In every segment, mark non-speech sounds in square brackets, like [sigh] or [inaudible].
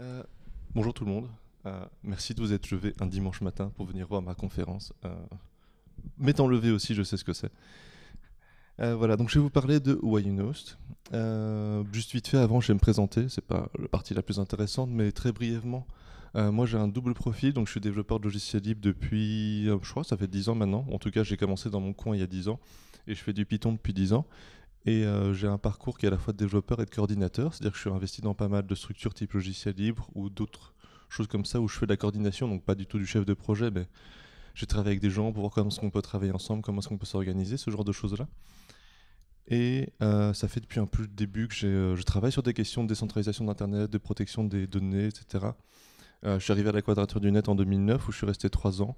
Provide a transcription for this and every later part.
Euh, bonjour tout le monde. Euh, merci de vous être levé un dimanche matin pour venir voir ma conférence. Euh, m'étant levé aussi, je sais ce que c'est. voilà, donc je vais vous parler de Why You juste vite fait, avant, je vais me présenter. C'est pas la partie la plus intéressante, mais très brièvement, moi j'ai un double profil. Donc je suis développeur de logiciels libres depuis, je crois, ça fait 10 ans maintenant. En tout cas, j'ai commencé dans mon coin il y a 10 ans et je fais du Python depuis 10 ans. Et euh, j'ai un parcours qui est à la fois de développeur et de coordinateur, c'est-à-dire que je suis investi dans pas mal de structures type logiciel libre ou d'autres choses comme ça où je fais de la coordination, donc pas du tout du chef de projet, mais j'ai travaillé avec des gens pour voir comment est-ce qu'on peut travailler ensemble, comment est-ce qu'on peut s'organiser, ce genre de choses-là. Et euh, ça fait depuis un peu le début que euh, je travaille sur des questions de décentralisation d'Internet, de protection des données, etc. je suis arrivé à la quadrature du net en 2009 où je suis resté trois ans.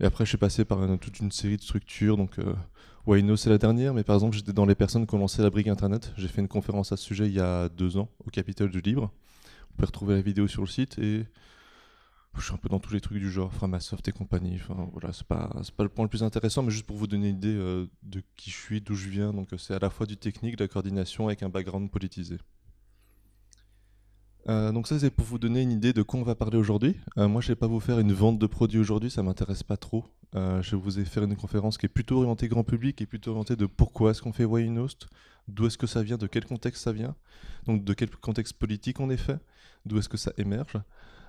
Et après, je suis passé par toute une série de structures. Donc, euh, c'est la dernière, mais par exemple, j'étais dans les personnes qui ont lancé la brique Internet. J'ai fait une conférence à ce sujet il y a deux ans au Capitole du Libre. vous pouvez retrouver la vidéo sur le site et je suis un peu dans tous les trucs du genre, Framasoft et compagnie. Enfin, voilà, c'est pas, le point le plus intéressant, mais juste pour vous donner une idée euh, de qui je suis, d'où je viens. Donc, euh, c'est à la fois du technique, de la coordination avec un background politisé. Euh, donc ça c'est pour vous donner une idée de quoi on va parler aujourd'hui. Euh, moi je ne vais pas vous faire une vente de produits aujourd'hui, ça m'intéresse pas trop. Je euh, je vous faire une conférence qui est plutôt orientée grand public et plutôt orientée de pourquoi est-ce qu'on fait Why Host, d'où est-ce que ça vient, de quel contexte ça vient, donc de quel contexte politique on est fait, d'où est-ce que ça émerge.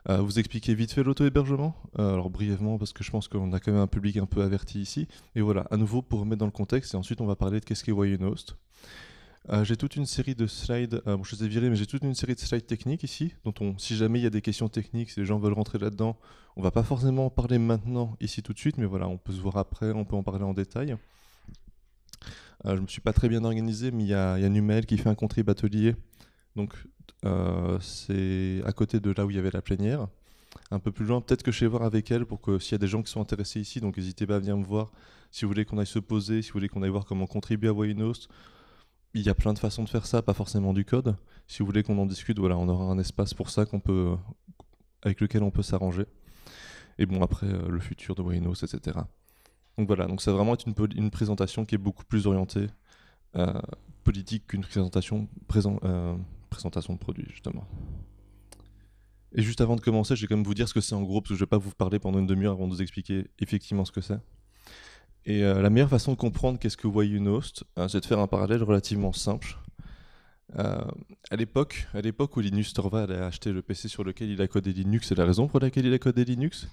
vous expliquer vite fait l'auto-hébergement, alors brièvement parce que je pense qu'on a quand même un public un peu averti ici. Et voilà, à nouveau pour remettre dans le contexte et ensuite on va parler de qu'est-ce qu'est Why Host. Euh, j'ai toute une série de slides, euh, je les ai mais j'ai toute une série de slides techniques ici, dont on, si jamais il y a des questions techniques, si les gens veulent rentrer là-dedans, on ne va pas forcément en parler maintenant, ici tout de suite, mais voilà, on peut se voir après, on peut en parler en détail. Je euh, je me suis pas très bien organisé, mais il y a, y Numel qui fait un contrib atelier, donc c'est à côté de là où il y avait la plénière. Un peu plus loin, peut-être que je vais voir avec elle pour que s'il y a des gens qui sont intéressés ici, donc n'hésitez pas à venir me voir si vous voulez qu'on aille se poser, si vous voulez qu'on aille voir comment contribuer à Wainos, il y a plein de façons de faire ça, pas forcément du code. Si vous voulez qu'on en discute, voilà, on aura un espace pour ça qu'on peut, avec lequel on peut s'arranger. Et bon, après, euh, le futur de Wainos, etc. Donc voilà, donc ça va vraiment être une, présentation qui est beaucoup plus orientée euh, politique qu'une présentation, euh, présentation de produit, justement. Et juste avant de commencer, je vais quand même vous dire ce que c'est en gros, parce que je ne vais pas vous parler pendant une demi-heure avant de vous expliquer effectivement ce que c'est. Et euh, la meilleure façon de comprendre qu'est-ce que Why une host, hein, c'est de faire un parallèle relativement simple. Euh, à l'époque, à l'époque où Linus Torvald a acheté le PC sur lequel il a codé Linux, et la raison pour laquelle il a codé Linux,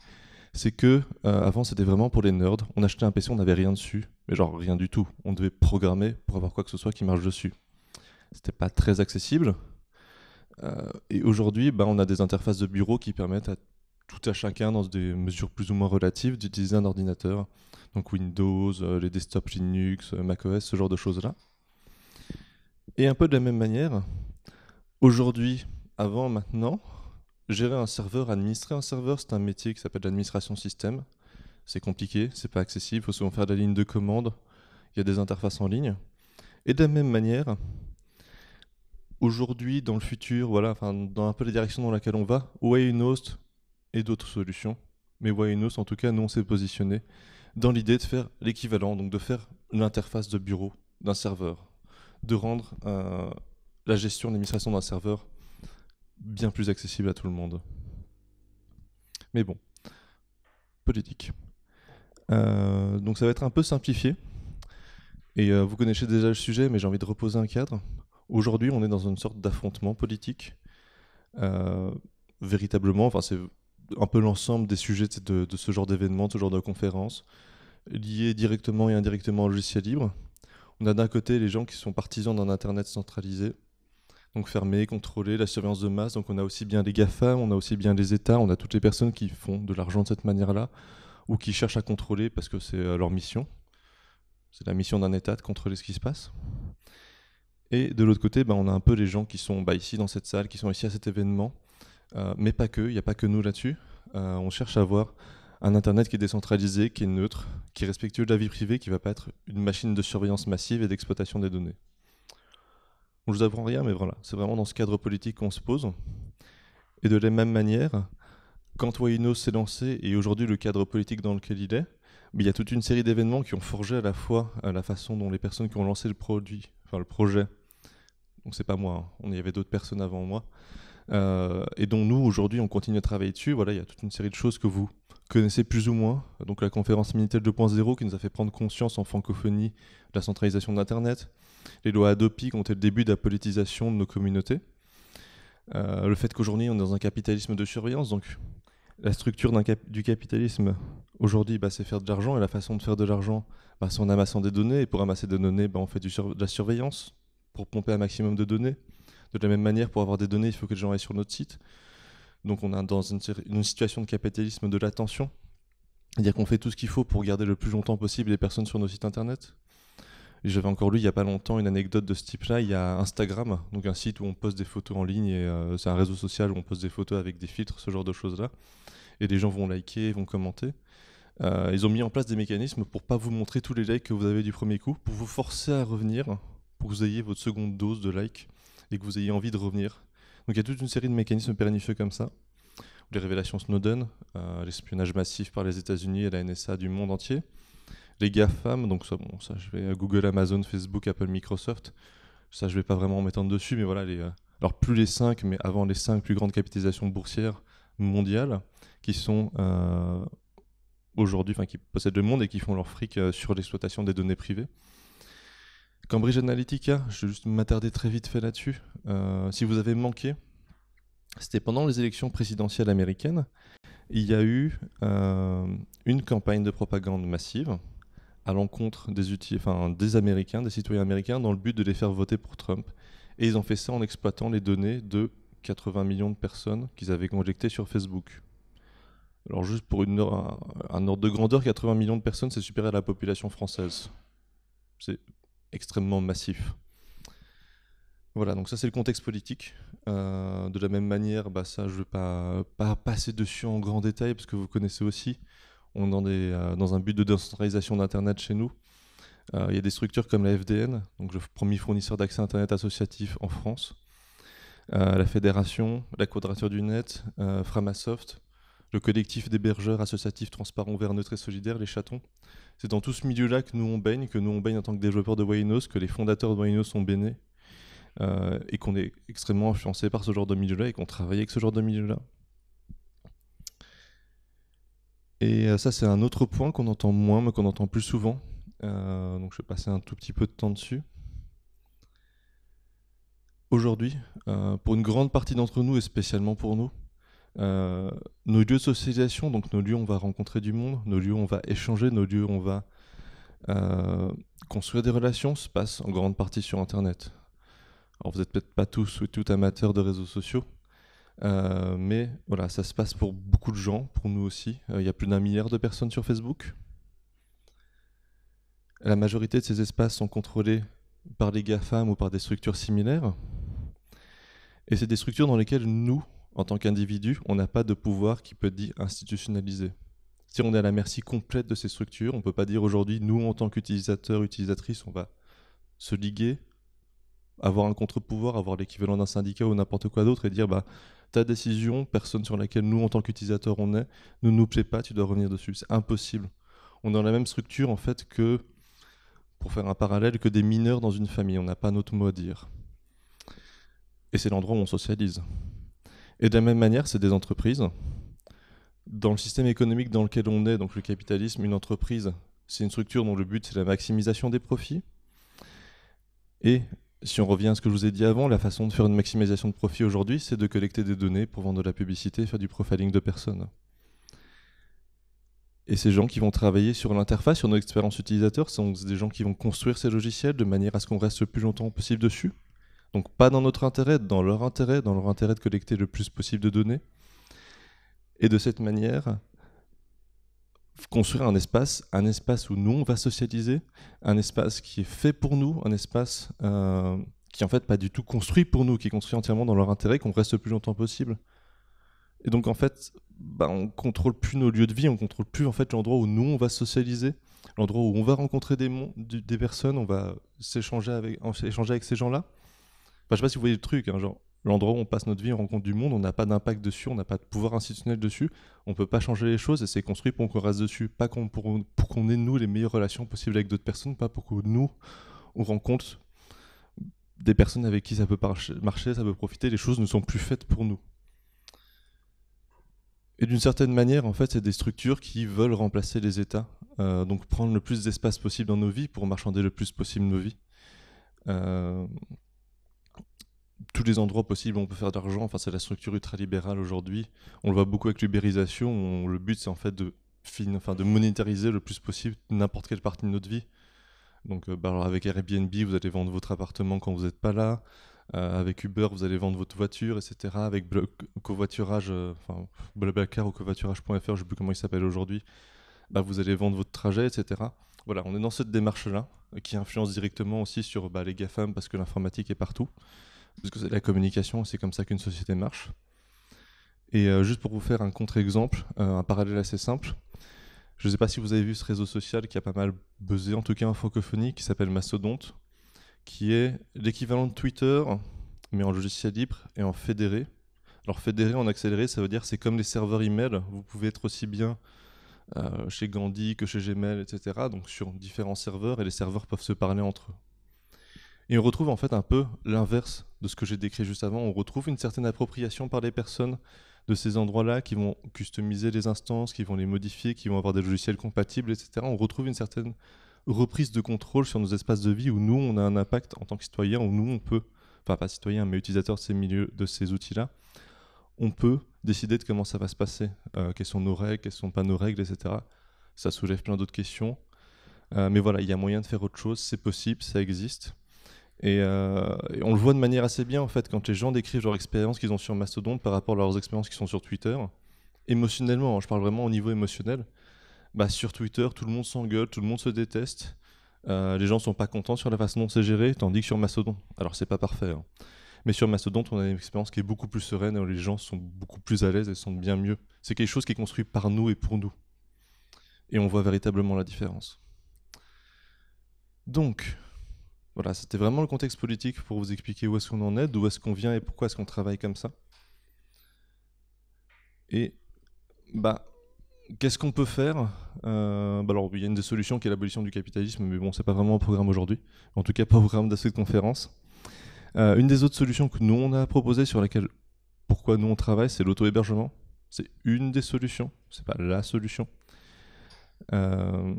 c'est que euh, avant c'était vraiment pour les nerds. On achetait un PC, on n'avait rien dessus, mais genre rien du tout. On devait programmer pour avoir quoi que ce soit qui marche dessus. C'était pas très accessible. Euh, et aujourd'hui, bah, on a des interfaces de bureau qui permettent à tout à chacun, dans des mesures plus ou moins relatives, d'utiliser un ordinateur. Donc Windows, euh, les desktops Linux, euh, macOS, ce genre de choses-là. Et un peu de la même manière, aujourd'hui, avant, maintenant, gérer un serveur, administrer un serveur, c'est un métier qui s'appelle l'administration système. C'est compliqué, c'est pas accessible, il faut souvent faire de la ligne de commande, il y a des interfaces en ligne. Et de la même manière, aujourd'hui, dans le futur, voilà, enfin, dans un peu la direction dans laquelle on va, où est une host et d'autres solutions. Mais Wainos, en tout cas, nous, on s'est positionné dans l'idée de faire l'équivalent, donc de faire l'interface de bureau d'un serveur, de rendre euh, la gestion, l'administration d'un serveur bien plus accessible à tout le monde. Mais bon, politique. Euh, donc ça va être un peu simplifié. Et euh, vous connaissez déjà le sujet, mais j'ai envie de reposer un cadre. Aujourd'hui, on est dans une sorte d'affrontement politique. véritablement, enfin, c'est un peu l'ensemble des sujets de, ce genre d'événement, de ce genre de conférence, liés directement et indirectement au logiciel libre. On a d'un côté les gens qui sont partisans d'un Internet centralisé, donc fermé, contrôlé, la surveillance de masse. Donc on a aussi bien les GAFA, on a aussi bien les États, on a toutes les personnes qui font de l'argent de cette manière-là, ou qui cherchent à contrôler parce que c'est euh, leur mission. C'est la mission d'un État de contrôler ce qui se passe. Et de l'autre côté, ben, on a un peu les gens qui sont bah, ici dans cette salle, qui sont ici à cet événement, euh, mais pas que, il n'y a pas que nous là-dessus. Euh, on cherche à avoir un Internet qui est décentralisé, qui est neutre, qui est respectueux de la vie privée, qui ne va pas être une machine de surveillance massive et d'exploitation des données. On ne vous apprend rien, mais voilà, c'est vraiment dans ce cadre politique qu'on se pose. Et de la même manière, quand Wayno s'est lancé et aujourd'hui le cadre politique dans lequel il est, il y a toute une série d'événements qui ont forgé à la fois euh, la façon dont les personnes qui ont lancé le produit, enfin le projet, donc c'est pas moi, il hein, y avait d'autres personnes avant moi, euh, et dont nous aujourd'hui on continue à travailler dessus. Voilà, il y a toute une série de choses que vous connaissez plus ou moins. Donc la conférence Minitel 2.0 qui nous a fait prendre conscience en francophonie de la centralisation d'Internet, les lois Adopi qui ont été le début de la politisation de nos communautés, euh, le fait qu'aujourd'hui on est dans un capitalisme de surveillance, donc la structure du capitalisme aujourd'hui, bah, c'est faire de l'argent. Et la façon de faire de l'argent, bah, c'est en amassant des données. Et pour amasser des données, bah, on fait du de la surveillance pour pomper un maximum de données. De la même manière, pour avoir des données, il faut que les gens aillent sur notre site. Donc on est dans une, situation de capitalisme de l'attention. C'est-à-dire qu'on fait tout ce qu'il faut pour garder le plus longtemps possible les personnes sur nos sites internet. J'avais encore lu il n'y a pas longtemps une anecdote de ce type-là. Il y a Instagram, donc un site où on poste des photos en ligne, et euh, c'est un réseau social où on poste des photos avec des filtres, ce genre de choses-là. Et les gens vont liker, vont commenter. Euh, ils ont mis en place des mécanismes pour pas vous montrer tous les likes que vous avez du premier coup, pour vous forcer à revenir, pour que vous ayez votre seconde dose de likes et que vous ayez envie de revenir. Donc il y a toute une série de mécanismes pernicieux comme ça. Les révélations Snowden, euh, l'espionnage massif par les États-Unis et la NSA du monde entier. Les GAFAM, donc ça, bon, ça je vais Google, Amazon, Facebook, Apple, Microsoft. Ça je vais pas vraiment m'étendre dessus, mais voilà, les, euh, alors plus les 5, mais avant les 5 plus grandes capitalisations boursières mondiales qui sont euh, aujourd'hui, enfin qui possèdent le monde et qui font leur fric sur l'exploitation des données privées. Cambridge Analytica, je vais juste m'attarder très vite fait là-dessus. Euh, si vous avez manqué, c'était pendant les élections présidentielles américaines. Il y a eu euh, une campagne de propagande massive à l'encontre des, enfin, des Américains, des citoyens américains, dans le but de les faire voter pour Trump. Et ils ont fait ça en exploitant les données de 80 millions de personnes qu'ils avaient conjectées sur Facebook. Alors juste pour une, un, un ordre de grandeur, 80 millions de personnes, c'est supérieur à la population française. C'est extrêmement massif. Voilà, donc ça c'est le contexte politique. Euh, de la même manière, bah, ça je ne vais pas, pas, passer dessus en grand détail parce que vous connaissez aussi. On est dans, euh, un but de décentralisation d'Internet chez nous. Euh, il y a des structures comme la FDN, donc le premier fournisseur d'accès Internet associatif en France, la Fédération, la Quadrature du Net, Framasoft, le collectif d'hébergeurs associatifs transparents, vers neutres et solidaires, les chatons. C'est dans tout ce milieu-là que nous on baigne, que nous on baigne en tant que développeurs de Waynos, que les fondateurs de Waynos sont baigné, euh, et qu'on est extrêmement influencé par ce genre de milieu-là et qu'on travaille avec ce genre de milieu-là. Et euh, ça, c'est un autre point qu'on entend moins, mais qu'on entend plus souvent. Euh, donc je vais passer un tout petit peu de temps dessus. Aujourd'hui, pour une grande partie d'entre nous, et spécialement pour nous, euh, nos lieux de socialisation, donc nos lieux où on va rencontrer du monde, nos lieux où on va échanger, nos lieux où on va euh, construire des relations, se passe en grande partie sur Internet. Alors vous n'êtes peut-être pas tous ou toutes amateurs de réseaux sociaux, euh, mais voilà, ça se passe pour beaucoup de gens, pour nous aussi. Il y a plus d'un milliard de personnes sur Facebook. La majorité de ces espaces sont contrôlés par les GAFAM ou par des structures similaires. Et c'est des structures dans lesquelles nous, en tant qu'individu, on n'a pas de pouvoir qui peut dire institutionnalisé. Si on est à la merci complète de ces structures, on ne peut pas dire aujourd'hui, nous, en tant qu'utilisateurs, utilisatrices, on va se liguer, avoir un contre-pouvoir, avoir l'équivalent d'un syndicat ou n'importe quoi d'autre et dire, bah, ta décision, personne sur laquelle nous, en tant qu'utilisateurs, on est, ne nous plaît pas, tu dois revenir dessus. C'est impossible. On est dans la même structure, en fait, que, pour faire un parallèle, que des mineurs dans une famille. On n'a pas notre mot à dire. Et c'est l'endroit où on socialise. Et de la même manière, c'est des entreprises. Dans le système économique dans lequel on est, donc le capitalisme, une entreprise, c'est une structure dont le but, c'est la maximisation des profits. Et si on revient à ce que je vous ai dit avant, la façon de faire une maximisation de profit aujourd'hui, c'est de collecter des données pour vendre de la publicité, faire du profiling de personnes. Et ces gens qui vont travailler sur l'interface, sur nos expériences utilisateurs, sont des gens qui vont construire ces logiciels de manière à ce qu'on reste le plus longtemps possible dessus. Donc pas dans notre intérêt, dans leur intérêt, dans leur intérêt de collecter le plus possible de données. Et de cette manière, construire un espace, un espace où nous, on va socialiser, un espace qui est fait pour nous, un espace euh, qui en fait pas du tout construit pour nous, qui est construit entièrement dans leur intérêt, qu'on reste le plus longtemps possible. Et donc en fait, bah, on contrôle plus nos lieux de vie, on contrôle plus en fait l'endroit où nous, on va socialiser, l'endroit où on va rencontrer des, personnes, on va s'échanger avec ces gens-là. Je ne sais pas si vous voyez le truc, hein, genre l'endroit où on passe notre vie, on rencontre du monde, on n'a pas d'impact dessus, on n'a pas de pouvoir institutionnel dessus, on peut pas changer les choses et c'est construit pour qu'on reste dessus, pas pour, qu'on ait nous les meilleures relations possibles avec d'autres personnes, pas pour que nous on rencontre des personnes avec qui ça peut marcher, ça peut profiter, les choses ne sont plus faites pour nous. Et d'une certaine manière, en fait, c'est des structures qui veulent remplacer les États, euh, donc prendre le plus d'espace possible dans nos vies pour marchander le plus possible nos vies. Euh, tous les endroits possibles on peut faire de l'argent. Enfin, c'est la structure ultralibérale aujourd'hui. On le voit beaucoup avec l'ubérisation. Le but, c'est en fait de, de monétariser le plus possible n'importe quelle partie de notre vie. Donc, euh, bah, alors avec Airbnb, vous allez vendre votre appartement quand vous n'êtes pas là. Euh, avec Uber, vous allez vendre votre voiture, etc. Avec covoiturage, euh, enfin, Blablacar ou covoiturage.fr, je ne sais plus comment il s'appelle aujourd'hui, bah, vous allez vendre votre trajet, etc voilà, on est dans cette démarche-là euh, qui influence directement aussi sur bah, les GAFAM parce que l'informatique est partout. Parce que la communication, c'est comme ça qu'une société marche. Et euh, juste pour vous faire un contre-exemple, euh, un parallèle assez simple, je ne sais pas si vous avez vu ce réseau social qui a pas mal buzzé, en tout cas en francophonie, qui s'appelle Mastodonte, qui est l'équivalent de Twitter, mais en logiciel libre et en fédéré. Alors fédéré en accéléré, ça veut dire c'est comme les serveurs email, vous pouvez être aussi bien euh, chez Gandhi que chez Gmail, etc. Donc sur différents serveurs et les serveurs peuvent se parler entre eux. Et on retrouve en fait un peu l'inverse de ce que j'ai décrit juste avant. On retrouve une certaine appropriation par les personnes de ces endroits-là qui vont customiser les instances, qui vont les modifier, qui vont avoir des logiciels compatibles, etc. On retrouve une certaine reprise de contrôle sur nos espaces de vie où nous, on a un impact en tant que citoyen, où nous, on peut, enfin pas citoyen, mais utilisateur de ces milieux, de ces outils-là, on peut décider de comment ça va se passer. Euh, quelles sont nos règles, quelles sont pas nos règles, etc. Ça soulève plein d'autres questions. Euh, mais voilà, il y a moyen de faire autre chose, c'est possible, ça existe. Euh, et, on le voit de manière assez bien en fait quand les gens décrivent leur expérience qu'ils ont sur Mastodon par rapport à leurs expériences qui sont sur Twitter. Émotionnellement, hein, je parle vraiment au niveau émotionnel. Bah, sur Twitter, tout le monde s'engueule, tout le monde se déteste. les gens ne sont pas contents sur la façon dont c'est géré, tandis que sur Mastodon. Alors c'est pas parfait. Hein. Mais sur Mastodonte, on a une expérience qui est beaucoup plus sereine, où les gens sont beaucoup plus à l'aise et sont bien mieux. C'est quelque chose qui est construit par nous et pour nous. Et on voit véritablement la différence. Donc, voilà, c'était vraiment le contexte politique pour vous expliquer où est-ce qu'on en est, d'où est-ce qu'on vient et pourquoi est-ce qu'on travaille comme ça. Et, bah, qu'est-ce qu'on peut faire euh, bah Alors, il y a une des solutions qui est l'abolition du capitalisme, mais bon, c'est pas vraiment un programme aujourd'hui. En tout cas, pas au programme de cette conférence. Euh, une des autres solutions que nous on a proposé sur laquelle pourquoi nous on travaille, c'est l'auto-hébergement. C'est une des solutions, c'est pas la solution. Euh,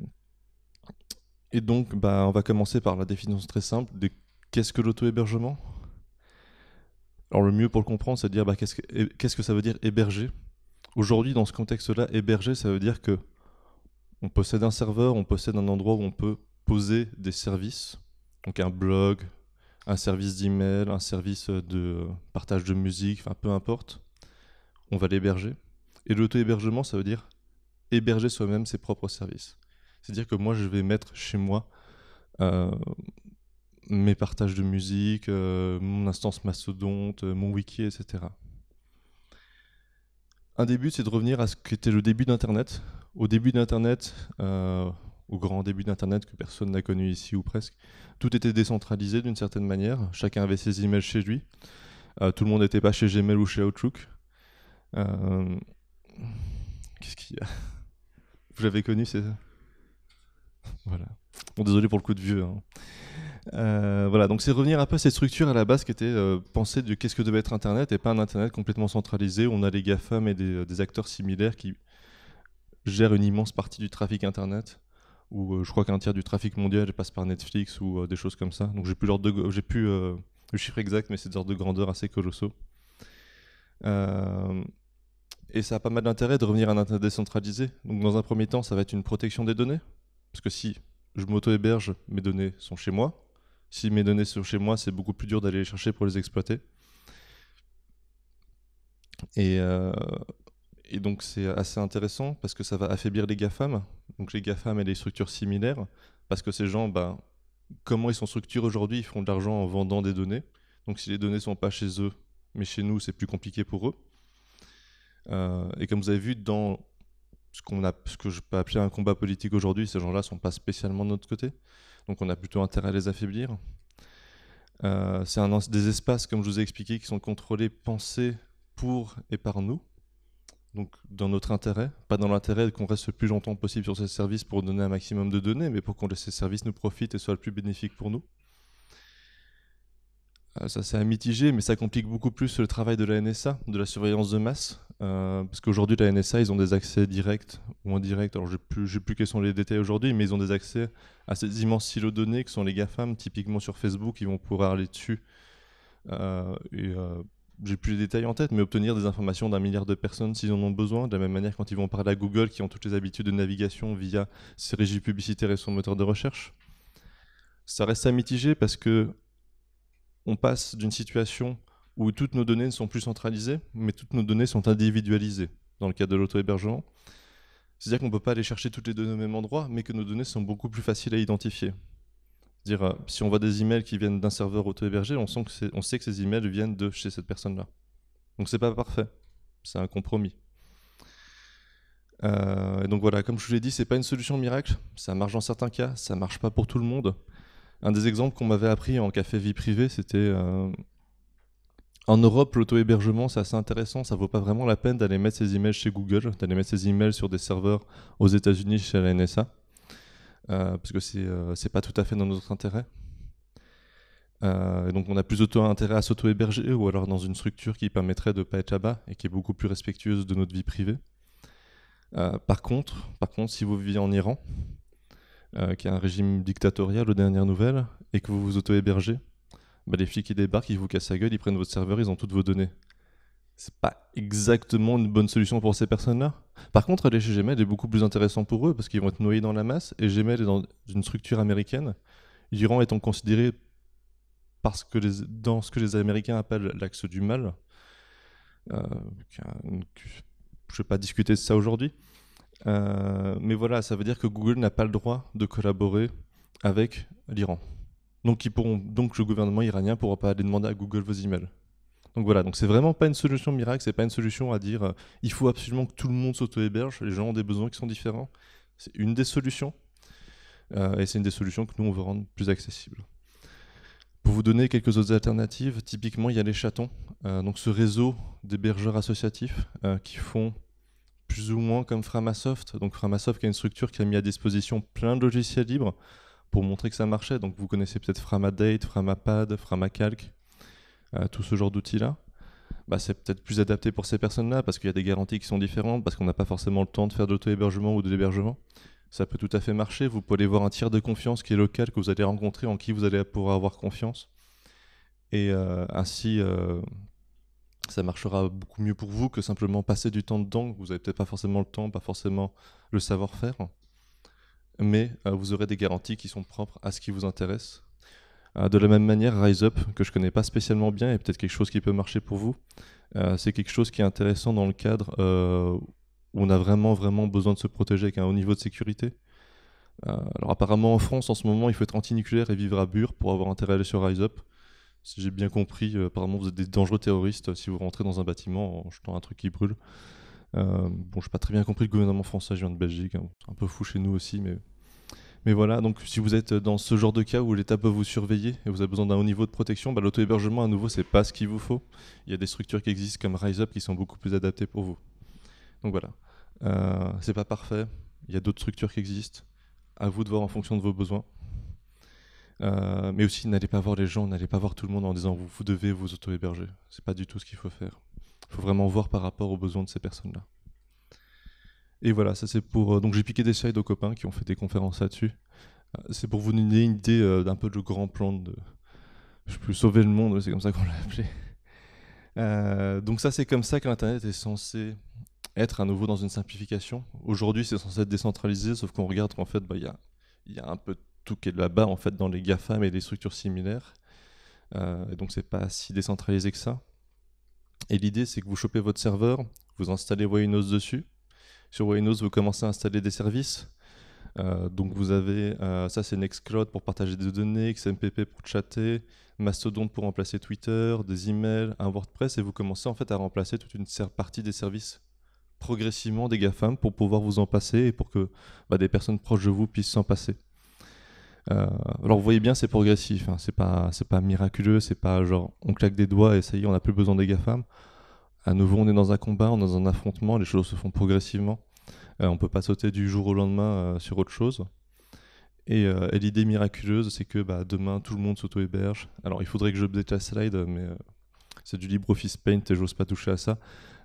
et donc, bah, on va commencer par la définition très simple de qu'est-ce que l'auto-hébergement. Alors le mieux pour le comprendre, c'est de dire bah, qu'est-ce que, qu'est-ce que ça veut dire héberger. Aujourd'hui, dans ce contexte-là, héberger, ça veut dire que on possède un serveur, on possède un endroit où on peut poser des services, donc un blog, un service d'email, un service de partage de musique, enfin peu importe, on va l'héberger. Et l'auto-hébergement, ça veut dire héberger soi-même ses propres services. C'est-à-dire que moi, je vais mettre chez moi euh, mes partages de musique, euh, mon instance mastodonte, euh, mon wiki, etc. Un début, c'est de revenir à ce qu'était le début d'Internet. Au début d'Internet, au grand début d'Internet que personne n'a connu ici ou presque. Tout était décentralisé d'une certaine manière. Chacun avait ses emails chez lui. Euh, tout le monde n'était pas chez Gmail ou chez Outlook. Euh, qu'est-ce qu'il y a Vous l'avez connu, c'est ça Voilà. Bon, désolé pour le coup de vieux. Hein. Euh, voilà, donc c'est revenir un peu à cette structure à la base qui était pensée de qu'est-ce que devait être Internet et pas un Internet complètement centralisé. On a les GAFAM et des acteurs similaires qui gèrent une immense partie du trafic Internet où euh, je crois qu'un tiers du trafic mondial passe par Netflix ou euh, des choses comme ça. Donc j'ai plus, de, j'ai plus euh, le chiffre exact, mais c'est des ordres de grandeur assez colossaux. et ça a pas mal d'intérêt de revenir à un Internet décentralisé. Donc dans un premier temps, ça va être une protection des données. Parce que si je m'auto-héberge, mes données sont chez moi. Si mes données sont chez moi, c'est beaucoup plus dur d'aller les chercher pour les exploiter. Et euh, et donc c'est assez intéressant parce que ça va affaiblir les GAFAM, donc les GAFAM et les structures similaires, parce que ces gens, bah, comment ils sont structurés aujourd'hui, ils font de l'argent en vendant des données. Donc si les données ne sont pas chez eux, mais chez nous, c'est plus compliqué pour eux. Euh, et comme vous avez vu, dans ce, qu'on a, ce que je peux appeler un combat politique aujourd'hui, ces gens-là ne sont pas spécialement de notre côté. Donc on a plutôt intérêt à les affaiblir. Euh, c'est des espaces, comme je vous ai expliqué, qui sont contrôlés, pensés pour et par nous donc dans notre intérêt, pas dans l'intérêt qu'on reste le plus longtemps possible sur ces services pour donner un maximum de données, mais pour qu'on ces services nous profitent et soient le plus bénéfique pour nous. Euh, ça c'est à mitiger, mais ça complique beaucoup plus le travail de la NSA, de la surveillance de masse, euh, parce qu'aujourd'hui la NSA ils ont des accès directs ou indirects, alors je ne sais plus, quels sont les détails aujourd'hui, mais ils ont des accès à ces immenses silos de données que sont les GAFAM, typiquement sur Facebook, ils vont pouvoir aller dessus euh, j'ai plus les détails en tête, mais obtenir des informations d'un milliard de personnes s'ils en ont besoin, de la même manière quand ils vont parler à Google qui ont toutes les habitudes de navigation via ses régies publicitaires et son moteur de recherche. Ça reste à mitiger parce que on passe d'une situation où toutes nos données ne sont plus centralisées, mais toutes nos données sont individualisées dans le cas de l'auto-hébergement. C'est-à-dire qu'on ne peut pas aller chercher toutes les données au même endroit, mais que nos données sont beaucoup plus faciles à identifier dire, euh, si on voit des emails qui viennent d'un serveur auto-hébergé, on, on sait que ces emails viennent de chez cette personne-là. Donc c'est pas parfait, c'est un compromis. Euh, et donc voilà, comme je vous l'ai dit, c'est pas une solution miracle. Ça marche dans certains cas, ça marche pas pour tout le monde. Un des exemples qu'on m'avait appris en café vie privée, c'était euh, en Europe, l'auto-hébergement, c'est assez intéressant. Ça vaut pas vraiment la peine d'aller mettre ses emails chez Google, d'aller mettre ses emails sur des serveurs aux États-Unis chez la NSA. Euh, parce que c'est n'est euh, pas tout à fait dans notre intérêt. Euh, donc on a plus autant intérêt à s'auto-héberger ou alors dans une structure qui permettrait de ne pas être là-bas et qui est beaucoup plus respectueuse de notre vie privée. par, contre, par contre, si vous vivez en Iran, qui a un régime dictatorial aux dernières nouvelles, et que vous vous auto-hébergez, bah, les flics qui débarquent, ils vous cassent la gueule, ils prennent votre serveur, ils ont toutes vos données c'est pas exactement une bonne solution pour ces personnes-là. Par contre, aller chez Gmail est beaucoup plus intéressant pour eux parce qu'ils vont être noyés dans la masse et Gmail est dans une structure américaine, l'Iran étant considéré parce que dans ce que les Américains appellent l'axe du mal. Euh, je ne vais pas discuter de ça aujourd'hui. Euh, mais voilà, ça veut dire que Google n'a pas le droit de collaborer avec l'Iran. Donc, ils pourront, donc le gouvernement iranien ne pourra pas aller demander à Google vos emails. Donc voilà, donc c'est vraiment pas une solution miracle, c'est pas une solution à dire euh, il faut absolument que tout le monde s'auto-héberge, les gens ont des besoins qui sont différents. C'est une des solutions, euh, et c'est une des solutions que nous on veut rendre plus accessible. Pour vous donner quelques autres alternatives, typiquement il y a les chatons, euh, donc ce réseau d'hébergeurs associatifs qui font plus ou moins comme Framasoft. Donc Framasoft qui a une structure qui a mis à disposition plein de logiciels libres pour montrer que ça marchait. Donc vous connaissez peut-être Framadate, Framapad, Framacalc, tout ce genre d'outils-là, bah, c'est peut-être plus adapté pour ces personnes-là parce qu'il y a des garanties qui sont différentes, parce qu'on n'a pas forcément le temps de faire de l'auto-hébergement ou de l'hébergement. Ça peut tout à fait marcher. Vous pouvez aller voir un tiers de confiance qui est local, que vous allez rencontrer, en qui vous allez pouvoir avoir confiance. Et euh, ainsi, euh, ça marchera beaucoup mieux pour vous que simplement passer du temps dedans. Vous n'avez peut-être pas forcément le temps, pas forcément le savoir-faire. Mais euh, vous aurez des garanties qui sont propres à ce qui vous intéresse euh, de la même manière, Rise Up, que je connais pas spécialement bien, et peut-être quelque chose qui peut marcher pour vous, euh, c'est quelque chose qui est intéressant dans le cadre euh, où on a vraiment, vraiment besoin de se protéger avec un haut niveau de sécurité. alors apparemment en France, en ce moment, il faut être antinucléaire et vivre à Bure pour avoir intérêt à aller sur Rise Up. Si j'ai bien compris, apparemment vous êtes des dangereux terroristes si vous rentrez dans un bâtiment en jetant un truc qui brûle. bon, je n'ai pas très bien compris le gouvernement français, je viens de Belgique, hein. un peu fou chez nous aussi, mais mais voilà, donc si vous êtes dans ce genre de cas où l'État peut vous surveiller et vous avez besoin d'un haut niveau de protection, bah, l'auto-hébergement, à nouveau, c'est pas ce qu'il vous faut. Il y a des structures qui existent comme Rise Up qui sont beaucoup plus adaptées pour vous. Donc voilà, euh, c'est pas parfait. Il y a d'autres structures qui existent. À vous de voir en fonction de vos besoins. Euh, mais aussi, n'allez pas voir les gens, n'allez pas voir tout le monde en disant vous, vous devez vous auto-héberger. C'est pas du tout ce qu'il faut faire. Il faut vraiment voir par rapport aux besoins de ces personnes-là. Et voilà, ça c'est pour. Euh, donc j'ai piqué des slides aux copains qui ont fait des conférences là-dessus. Euh, c'est pour vous donner une idée euh, d'un peu de grand plan de. Je peux sauver le monde, c'est comme ça qu'on [laughs] l'a appelé. donc ça c'est comme ça que l'Internet est censé être à nouveau dans une simplification. Aujourd'hui c'est censé être décentralisé, sauf qu'on regarde qu'en fait bah, il y, a, un peu tout qui est là-bas en fait dans les GAFAM et les structures similaires. et donc c'est pas si décentralisé que ça. Et l'idée c'est que vous chopez votre serveur, vous installez Windows dessus, sur Windows, vous commencez à installer des services. Euh, donc vous avez, euh, ça c'est Nextcloud pour partager des données, XMPP pour chatter, Mastodon pour remplacer Twitter, des emails, un WordPress, et vous commencez en fait à remplacer toute une partie des services progressivement des GAFAM pour pouvoir vous en passer et pour que bah, des personnes proches de vous puissent s'en passer. Euh, alors vous voyez bien, c'est progressif, hein. c'est pas, pas miraculeux, c'est pas genre on claque des doigts et ça y est, on n'a plus besoin des GAFAM à nouveau, on est dans un combat, on est dans un affrontement, les choses se font progressivement. Euh, on ne peut pas sauter du jour au lendemain euh, sur autre chose. Euh, et, l'idée miraculeuse, c'est que bah, demain, tout le monde s'auto-héberge. Alors, il faudrait que je la slide, mais c'est du LibreOffice Paint et j'ose pas toucher à ça.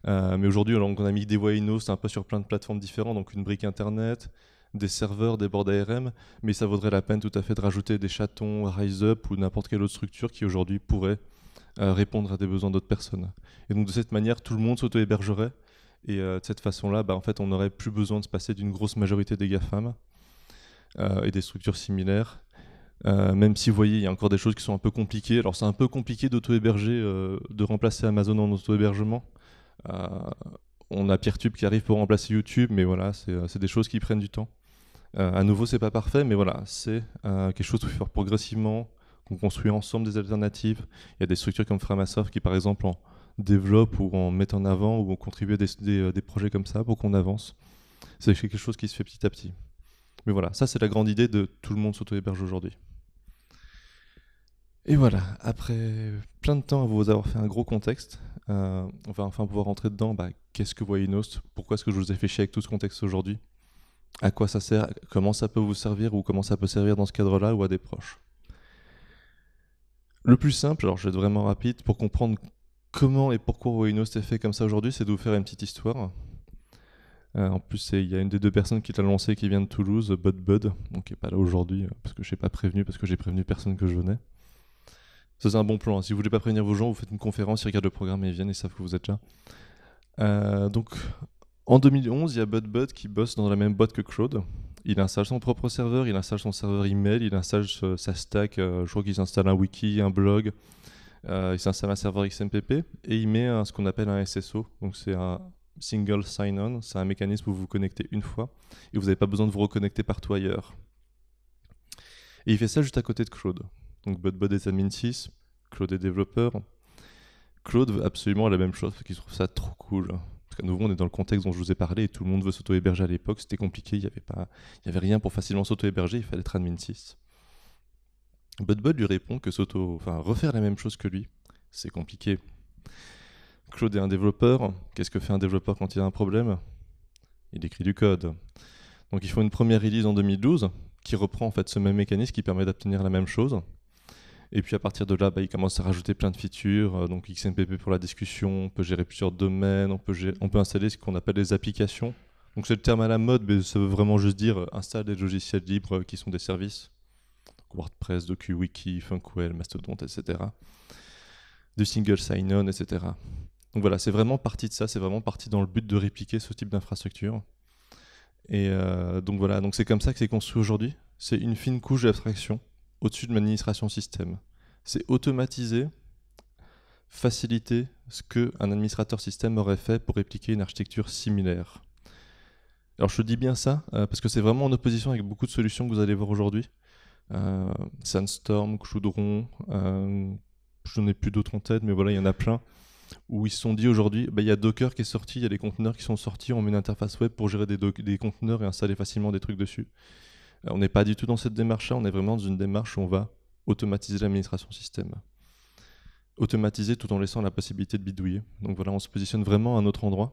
mais aujourd'hui, on a mis des Wayno, c'est un peu sur plein de plateformes différentes, donc une brique Internet, des serveurs, des bords ARM, mais ça vaudrait la peine tout à fait de rajouter des chatons, Rise Up ou n'importe quelle autre structure qui aujourd'hui pourrait répondre à des besoins d'autres personnes. Et donc de cette manière, tout le monde s'auto-hébergerait. Et euh, de cette façon-là, bah, en fait, on n'aurait plus besoin de se passer d'une grosse majorité des GAFAM euh, et des structures similaires. Euh, même si vous voyez, il y a encore des choses qui sont un peu compliquées. Alors c'est un peu compliqué d'auto-héberger, de remplacer Amazon en auto-hébergement. on a Peertube qui arrive pour remplacer YouTube, mais voilà, c'est des choses qui prennent du temps. à nouveau, c'est pas parfait, mais voilà, c'est quelque chose qu'il faut faire progressivement, on construit ensemble des alternatives. Il y a des structures comme Framasoft qui, par exemple, en développent ou en mettent en avant ou en contribuent à euh, des, projets comme ça pour qu'on avance. C'est quelque chose qui se fait petit à petit. Mais voilà, ça c'est la grande idée de tout le monde s'auto-héberge aujourd'hui. Et voilà, après plein de temps à vous avoir fait un gros contexte, euh, on va enfin pouvoir rentrer dedans. Bah, qu'est-ce que vous voyez host Pourquoi est-ce que je vous ai fait chier avec tout ce contexte aujourd'hui À quoi ça sert Comment ça peut vous servir ou comment ça peut servir dans ce cadre-là ou à des proches le plus simple, alors je vais être vraiment rapide, pour comprendre comment et pourquoi Wino s'est fait comme ça aujourd'hui, c'est de vous faire une petite histoire. Euh, en plus, il y a une des deux personnes qui l'a lancé qui vient de Toulouse, Bud Bud, donc qui n'est pas là aujourd'hui euh, parce que je n'ai pas prévenu, parce que j'ai prévenu personne que je venais. c'est un bon plan. Hein. Si vous voulez pas prévenir vos gens, vous faites une conférence, ils regardent le programme et ils viennent et savent que vous êtes là. Euh, donc, en 2011, il y a Bud Bud qui bosse dans la même boîte que Claude, il installe son propre serveur, il installe son serveur email, il installe sa stack, euh, je crois qu'il s'installe un wiki, un blog, euh, il s'installe un serveur XMPP et il met ce qu'on appelle un SSO, donc c'est un single sign-on, c'est un mécanisme où vous vous connectez une fois et vous n'avez pas besoin de vous reconnecter partout ailleurs. Et il fait ça juste à côté de Claude. Donc BudBud est admin 6, Claude est développeur. Cloud veut absolument la même chose parce qu'il trouve ça trop cool. Parce qu'à nouveau, on est dans le contexte dont je vous ai parlé et tout le monde veut s'auto-héberger à l'époque. C'était compliqué, il n'y avait, pas, avait rien pour facilement s'auto-héberger, il fallait être admin 6. Budbud lui répond que s'auto, enfin, refaire la même chose que lui, c'est compliqué. Claude est un développeur. Qu'est-ce que fait un développeur quand il a un problème Il écrit du code. Donc il faut une première release en 2012 qui reprend en fait ce même mécanisme qui permet d'obtenir la même chose. Et puis à partir de là, bah, il commence à rajouter plein de features. Euh, donc XMPP pour la discussion, on peut gérer plusieurs domaines, on peut, on peut installer ce qu'on appelle des applications. Donc c'est le terme à la mode, mais ça veut vraiment juste dire euh, installer des logiciels libres euh, qui sont des services. Donc WordPress, DocuWiki, Funkwell, Mastodon, etc. Du single sign-on, etc. Donc voilà, c'est vraiment parti de ça, c'est vraiment parti dans le but de répliquer ce type d'infrastructure. Et donc voilà, donc c'est comme ça que c'est construit aujourd'hui. C'est une fine couche d'abstraction au-dessus de l'administration système. C'est automatiser, faciliter ce qu'un administrateur système aurait fait pour répliquer une architecture similaire. Alors je dis bien ça, euh, parce que c'est vraiment en opposition avec beaucoup de solutions que vous allez voir aujourd'hui. Euh, Sandstorm, Cloudron, euh, je je ai plus d'autres en tête, mais voilà, il y en a plein, où ils se sont dit aujourd'hui, bah, il y a Docker qui est sorti, il y a des conteneurs qui sont sortis, on met une interface web pour gérer des, des conteneurs et installer facilement des trucs dessus. On n'est pas du tout dans cette démarche-là, on est vraiment dans une démarche où on va automatiser l'administration système. Automatiser tout en laissant la possibilité de bidouiller. Donc voilà, on se positionne vraiment à un autre endroit,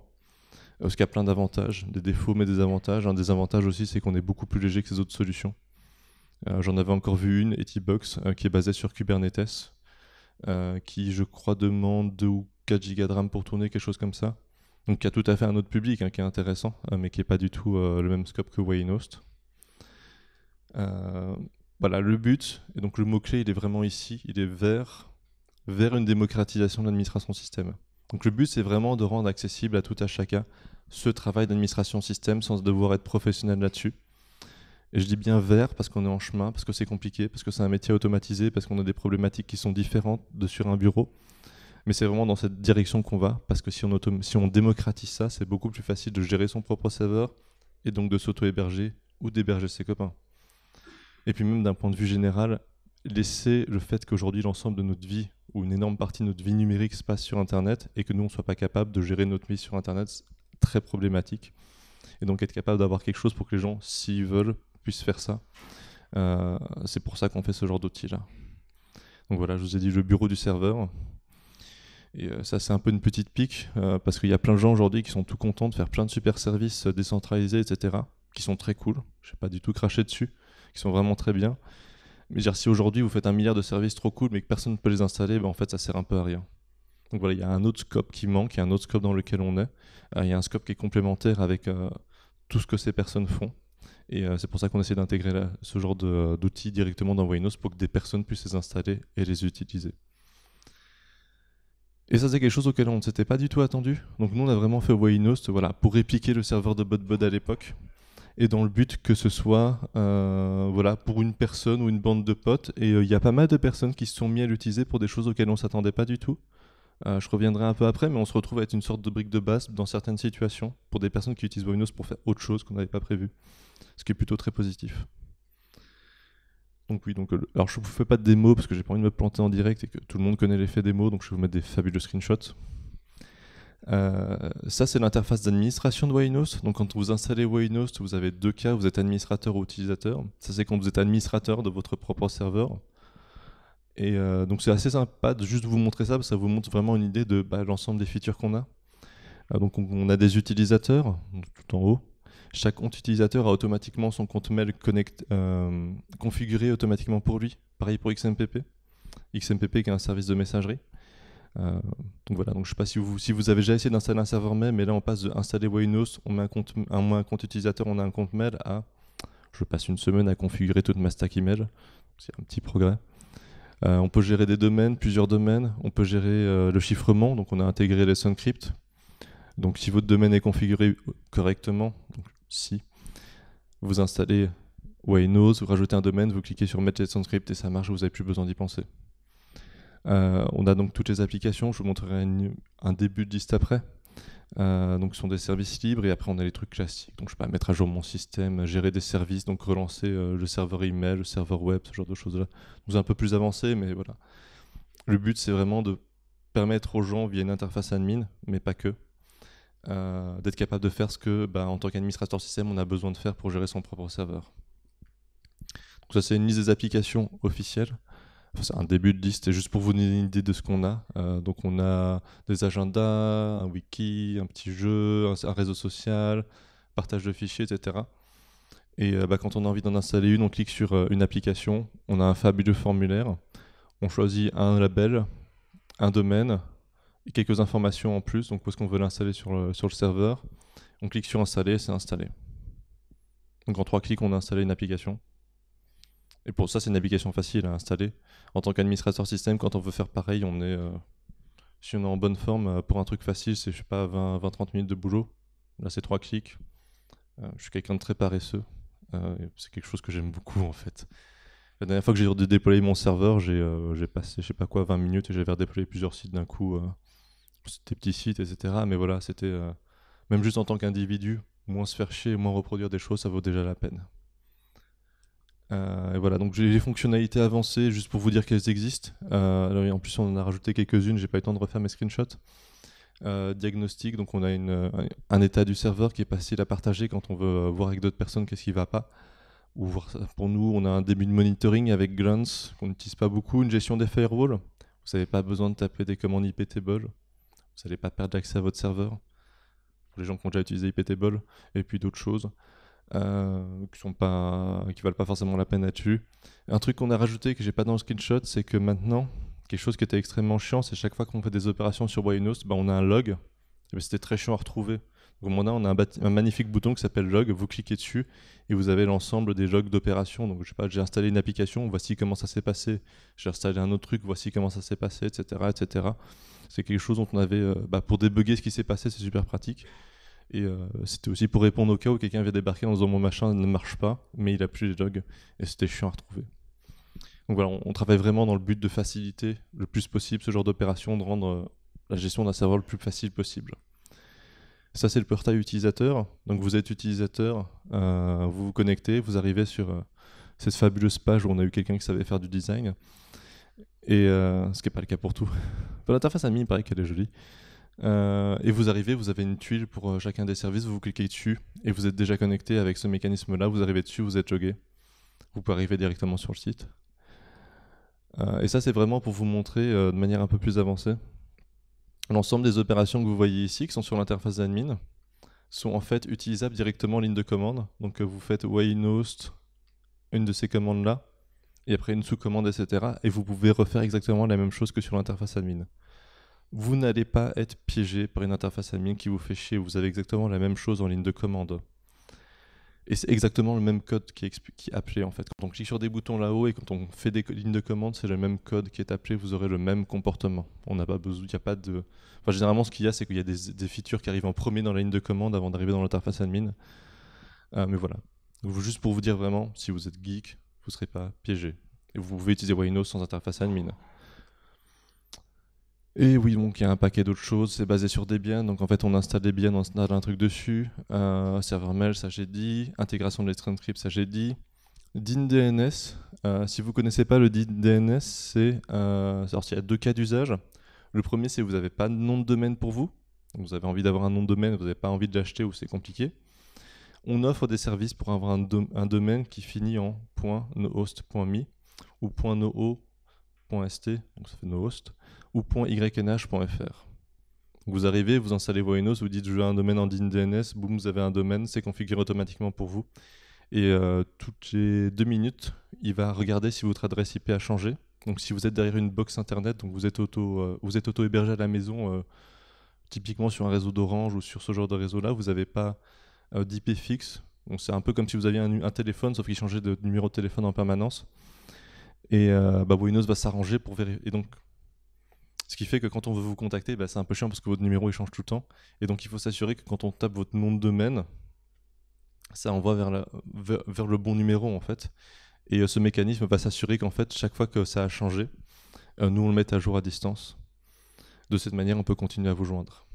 euh, ce qui a plein d'avantages, des défauts mais des avantages. Un des avantages aussi, c'est qu'on est beaucoup plus léger que ces autres solutions. Euh, j'en avais encore vu une, Etibox, euh, qui est basée sur Kubernetes, qui je crois demande 2 ou 4 Go de RAM pour tourner, quelque chose comme ça. Donc qui a tout à fait un autre public, hein, qui est intéressant, mais qui n'est pas du tout le même scope que Waynost. Euh, voilà, le but, et donc le mot-clé, il est vraiment ici, il est vers, vers une démocratisation de l'administration système. Donc le but, c'est vraiment de rendre accessible à tout à chacun ce travail d'administration système sans devoir être professionnel là-dessus. Et je dis bien vers parce qu'on est en chemin, parce que c'est compliqué, parce que c'est un métier automatisé, parce qu'on a des problématiques qui sont différentes de sur un bureau. Mais c'est vraiment dans cette direction qu'on va, parce que si on, si on démocratise ça, c'est beaucoup plus facile de gérer son propre serveur et donc de s'auto-héberger ou d'héberger ses copains. Et puis même d'un point de vue général, laisser le fait qu'aujourd'hui l'ensemble de notre vie ou une énorme partie de notre vie numérique se passe sur Internet et que nous, on ne soit pas capable de gérer notre vie sur Internet, c'est très problématique. Et donc être capable d'avoir quelque chose pour que les gens, s'ils veulent, puissent faire ça. Euh, c'est pour ça qu'on fait ce genre d'outils-là. Donc voilà, je vous ai dit le bureau du serveur. Et euh, ça, c'est un peu une petite pique, euh, parce qu'il y a plein de gens aujourd'hui qui sont tout contents de faire plein de super services décentralisés, etc., qui sont très cool. Je ne vais pas du tout cracher dessus qui sont vraiment très bien. Mais si aujourd'hui vous faites un milliard de services trop cool mais que personne ne peut les installer, ben en fait ça sert un peu à rien. Donc voilà, il y a un autre scope qui manque, il y a un autre scope dans lequel on est, euh, il y a un scope qui est complémentaire avec euh, tout ce que ces personnes font. Et euh, c'est pour ça qu'on essaie d'intégrer ce genre d'outils directement dans Waynost pour que des personnes puissent les installer et les utiliser. Et ça, c'est quelque chose auquel on ne s'était pas du tout attendu. Donc nous, on a vraiment fait Waynost voilà, pour répliquer le serveur de BudBud à l'époque et dans le but que ce soit euh, voilà, pour une personne ou une bande de potes. Et il euh, y a pas mal de personnes qui se sont mis à l'utiliser pour des choses auxquelles on ne s'attendait pas du tout. Euh, je reviendrai un peu après, mais on se retrouve à être une sorte de brique de base dans certaines situations pour des personnes qui utilisent Windows pour faire autre chose qu'on n'avait pas prévu, ce qui est plutôt très positif. Donc oui, donc, alors je ne vous fais pas de démo parce que j'ai pas envie de me planter en direct et que tout le monde connaît l'effet démo, donc je vais vous mettre des fabuleux screenshots. Euh, ça, c'est l'interface d'administration de Wainos. Donc, quand vous installez waynost vous avez deux cas vous êtes administrateur ou utilisateur. Ça, c'est quand vous êtes administrateur de votre propre serveur. Et euh, donc, c'est assez sympa de juste vous montrer ça, parce que ça vous montre vraiment une idée de bah, l'ensemble des features qu'on a. Euh, donc, on, a des utilisateurs, tout en haut. Chaque compte utilisateur a automatiquement son compte mail configuré automatiquement pour lui. Pareil pour XMPP. XMPP qui est un service de messagerie. Euh, donc voilà, donc je ne sais pas si vous, avez déjà essayé d'installer un serveur mail, mais là on passe de installer WayNOS, on met un compte, un, compte utilisateur, on a un compte mail à je passe une semaine à configurer toute ma stack email. C'est un petit progrès. Euh, on peut gérer des domaines, plusieurs domaines. On peut gérer euh, le chiffrement. Donc, on a intégré les SunCrypt. Donc, si votre domaine est configuré correctement, si vous installez WayNos, vous rajoutez un domaine, vous cliquez sur Mettre les SunCrypt et ça marche, vous n'avez plus besoin d'y penser. Euh, on a donc toutes les applications, je vous montrerai un début de liste après. Euh, donc ce sont des services libres et après on a les trucs classiques. Donc je pas mettre à jour mon système, gérer des services, donc relancer euh, le serveur email, le serveur web, ce genre de choses-là. Nous un peu plus avancé, mais voilà. Le but c'est vraiment de permettre aux gens via une interface admin, mais pas que, d'être capable de faire ce que, bah, en tant qu'administrateur système, on a besoin de faire pour gérer son propre serveur. Donc ça c'est une liste des applications officielles c'est un début de liste, c'est juste pour vous donner une idée de ce qu'on a. Euh, donc on a des agendas, un wiki, un petit jeu, un, réseau social, partage de fichiers, etc. Et euh, bah, quand on a envie d'en installer une, on clique sur euh, une application, on a un fabuleux formulaire, on choisit un label, un domaine, quelques informations en plus, donc où est-ce qu'on veut l'installer sur sur le serveur. On clique sur installer, c'est installé. Donc en trois clics, on a installé une application. Et pour ça, c'est une application facile à installer. En tant qu'administrateur système, quand on veut faire pareil, on est, euh, si on est en bonne forme, euh, pour un truc facile, c'est, je sais pas, 20-30 minutes de boulot. Là, c'est trois clics. Euh, je suis quelqu'un de très paresseux. c'est quelque chose que j'aime beaucoup, en fait. La dernière fois que j'ai dû déployer mon serveur, j'ai passé, je sais pas quoi, 20 minutes et j'avais redéployé plusieurs sites d'un coup. des petits sites, etc. Mais voilà, c'était, même juste en tant qu'individu, moins se faire chier, moins reproduire des choses, ça vaut déjà la peine. Euh, voilà, donc j'ai les fonctionnalités avancées juste pour vous dire qu'elles existent. Euh, en plus, on en a rajouté quelques-unes, j'ai pas eu le temps de refaire mes screenshots. Euh, diagnostic, donc on a un état du serveur qui est facile à partager quand on veut voir avec d'autres personnes qu'est-ce qui ne va pas. pour nous, on a un début de monitoring avec Glance qu'on n'utilise pas beaucoup, une gestion des firewalls. Vous n'avez pas besoin de taper des commandes IPTable, vous n'allez pas perdre l'accès à votre serveur. Pour les gens qui ont déjà utilisé IPTable, et puis d'autres choses. Euh, qui sont pas, valent pas forcément la peine là-dessus. Un truc qu'on a rajouté que j'ai pas dans le screenshot, c'est que maintenant, quelque chose qui était extrêmement chiant, c'est chaque fois qu'on fait des opérations sur Buenos, bah, on a un log. Eh ben, c'était très chiant à retrouver. Donc on a, on a un, magnifique bouton qui s'appelle log. Vous cliquez dessus et vous avez l'ensemble des logs d'opérations. Donc je sais pas, j'ai installé une application, voici comment ça s'est passé. J'ai installé un autre truc, voici comment ça s'est passé, etc., etc. C'est quelque chose dont on avait, euh, bah, pour débugger ce qui s'est passé, c'est super pratique. Et euh, c'était aussi pour répondre au cas où quelqu'un vient débarquer en disant mon machin ne marche pas, mais il a plus les logs. Et c'était chiant à retrouver. Donc voilà, on, travaille vraiment dans le but de faciliter le plus possible ce genre d'opération, de rendre euh, la gestion d'un serveur le plus facile possible. Ça, c'est le portail utilisateur. Donc vous êtes utilisateur, euh, vous vous connectez, vous arrivez sur cette fabuleuse page où on a eu quelqu'un qui savait faire du design. Et ce qui n'est pas le cas pour tout. [laughs] L'interface admin, il paraît qu'elle est jolie. Euh, et vous arrivez, vous avez une tuile pour euh, chacun des services, vous cliquez dessus et vous êtes déjà connecté avec ce mécanisme-là. Vous arrivez dessus, vous êtes jogué. Vous pouvez arriver directement sur le site. Euh, et ça, c'est vraiment pour vous montrer de manière un peu plus avancée. L'ensemble des opérations que vous voyez ici, qui sont sur l'interface admin sont en fait utilisables directement en ligne de commande. Donc vous faites host une de ces commandes-là, et après une sous-commande, etc. Et vous pouvez refaire exactement la même chose que sur l'interface admin vous n'allez pas être piégé par une interface admin qui vous fait chier. Vous avez exactement la même chose en ligne de commande. Et c'est exactement le même code qui est, appelé en fait. Quand on clique sur des boutons là-haut et quand on fait des lignes de commande, c'est le même code qui est appelé, vous aurez le même comportement. On n'a pas besoin, il a pas de... Enfin, généralement, ce qu'il y a, c'est qu'il y a des, features qui arrivent en premier dans la ligne de commande avant d'arriver dans l'interface admin. Euh, mais voilà. juste pour vous dire vraiment, si vous êtes geek, vous ne serez pas piégé. Et vous pouvez utiliser Windows sans interface admin. Et oui, donc il y a un paquet d'autres choses, c'est basé sur Debian, donc en fait on installe Debian, on installe un truc dessus, euh, serveur mail, ça j'ai dit, intégration de l'ExtraScript, ça j'ai dit, DynDNS, euh, si vous ne connaissez pas le DynDNS, c'est, euh, alors il y a deux cas d'usage, le premier c'est vous n'avez pas de nom de domaine pour vous, vous avez envie d'avoir un nom de domaine, vous n'avez pas envie de l'acheter ou c'est compliqué, on offre des services pour avoir un, domaine qui finit en .nohost.me ou .noho.st, donc ça fait nohost, ou .ynh.fr. Vous arrivez, vous installez Voinos, vous dites je veux un domaine en digne DNS, boum, vous avez un domaine, c'est configuré automatiquement pour vous. Et euh, toutes les deux minutes, il va regarder si votre adresse IP a changé. Donc si vous êtes derrière une box internet, donc vous êtes auto, euh, vous êtes auto hébergé à la maison, euh, typiquement sur un réseau d'Orange ou sur ce genre de réseau-là, vous n'avez pas d'IP fixe. c'est un peu comme si vous aviez un, un téléphone, sauf qu'il changeait de numéro de téléphone en permanence. Et bah, va s'arranger pour vérifier. Et donc ce qui fait que quand on veut vous contacter, bah, c'est un peu chiant parce que votre numéro il change tout le temps. Et donc il faut s'assurer que quand on tape votre nom de domaine, ça envoie vers, le bon numéro en fait. Et euh, ce mécanisme va s'assurer qu'en fait, chaque fois que ça a changé, euh, nous on le met à jour à distance. De cette manière, on peut continuer à vous joindre.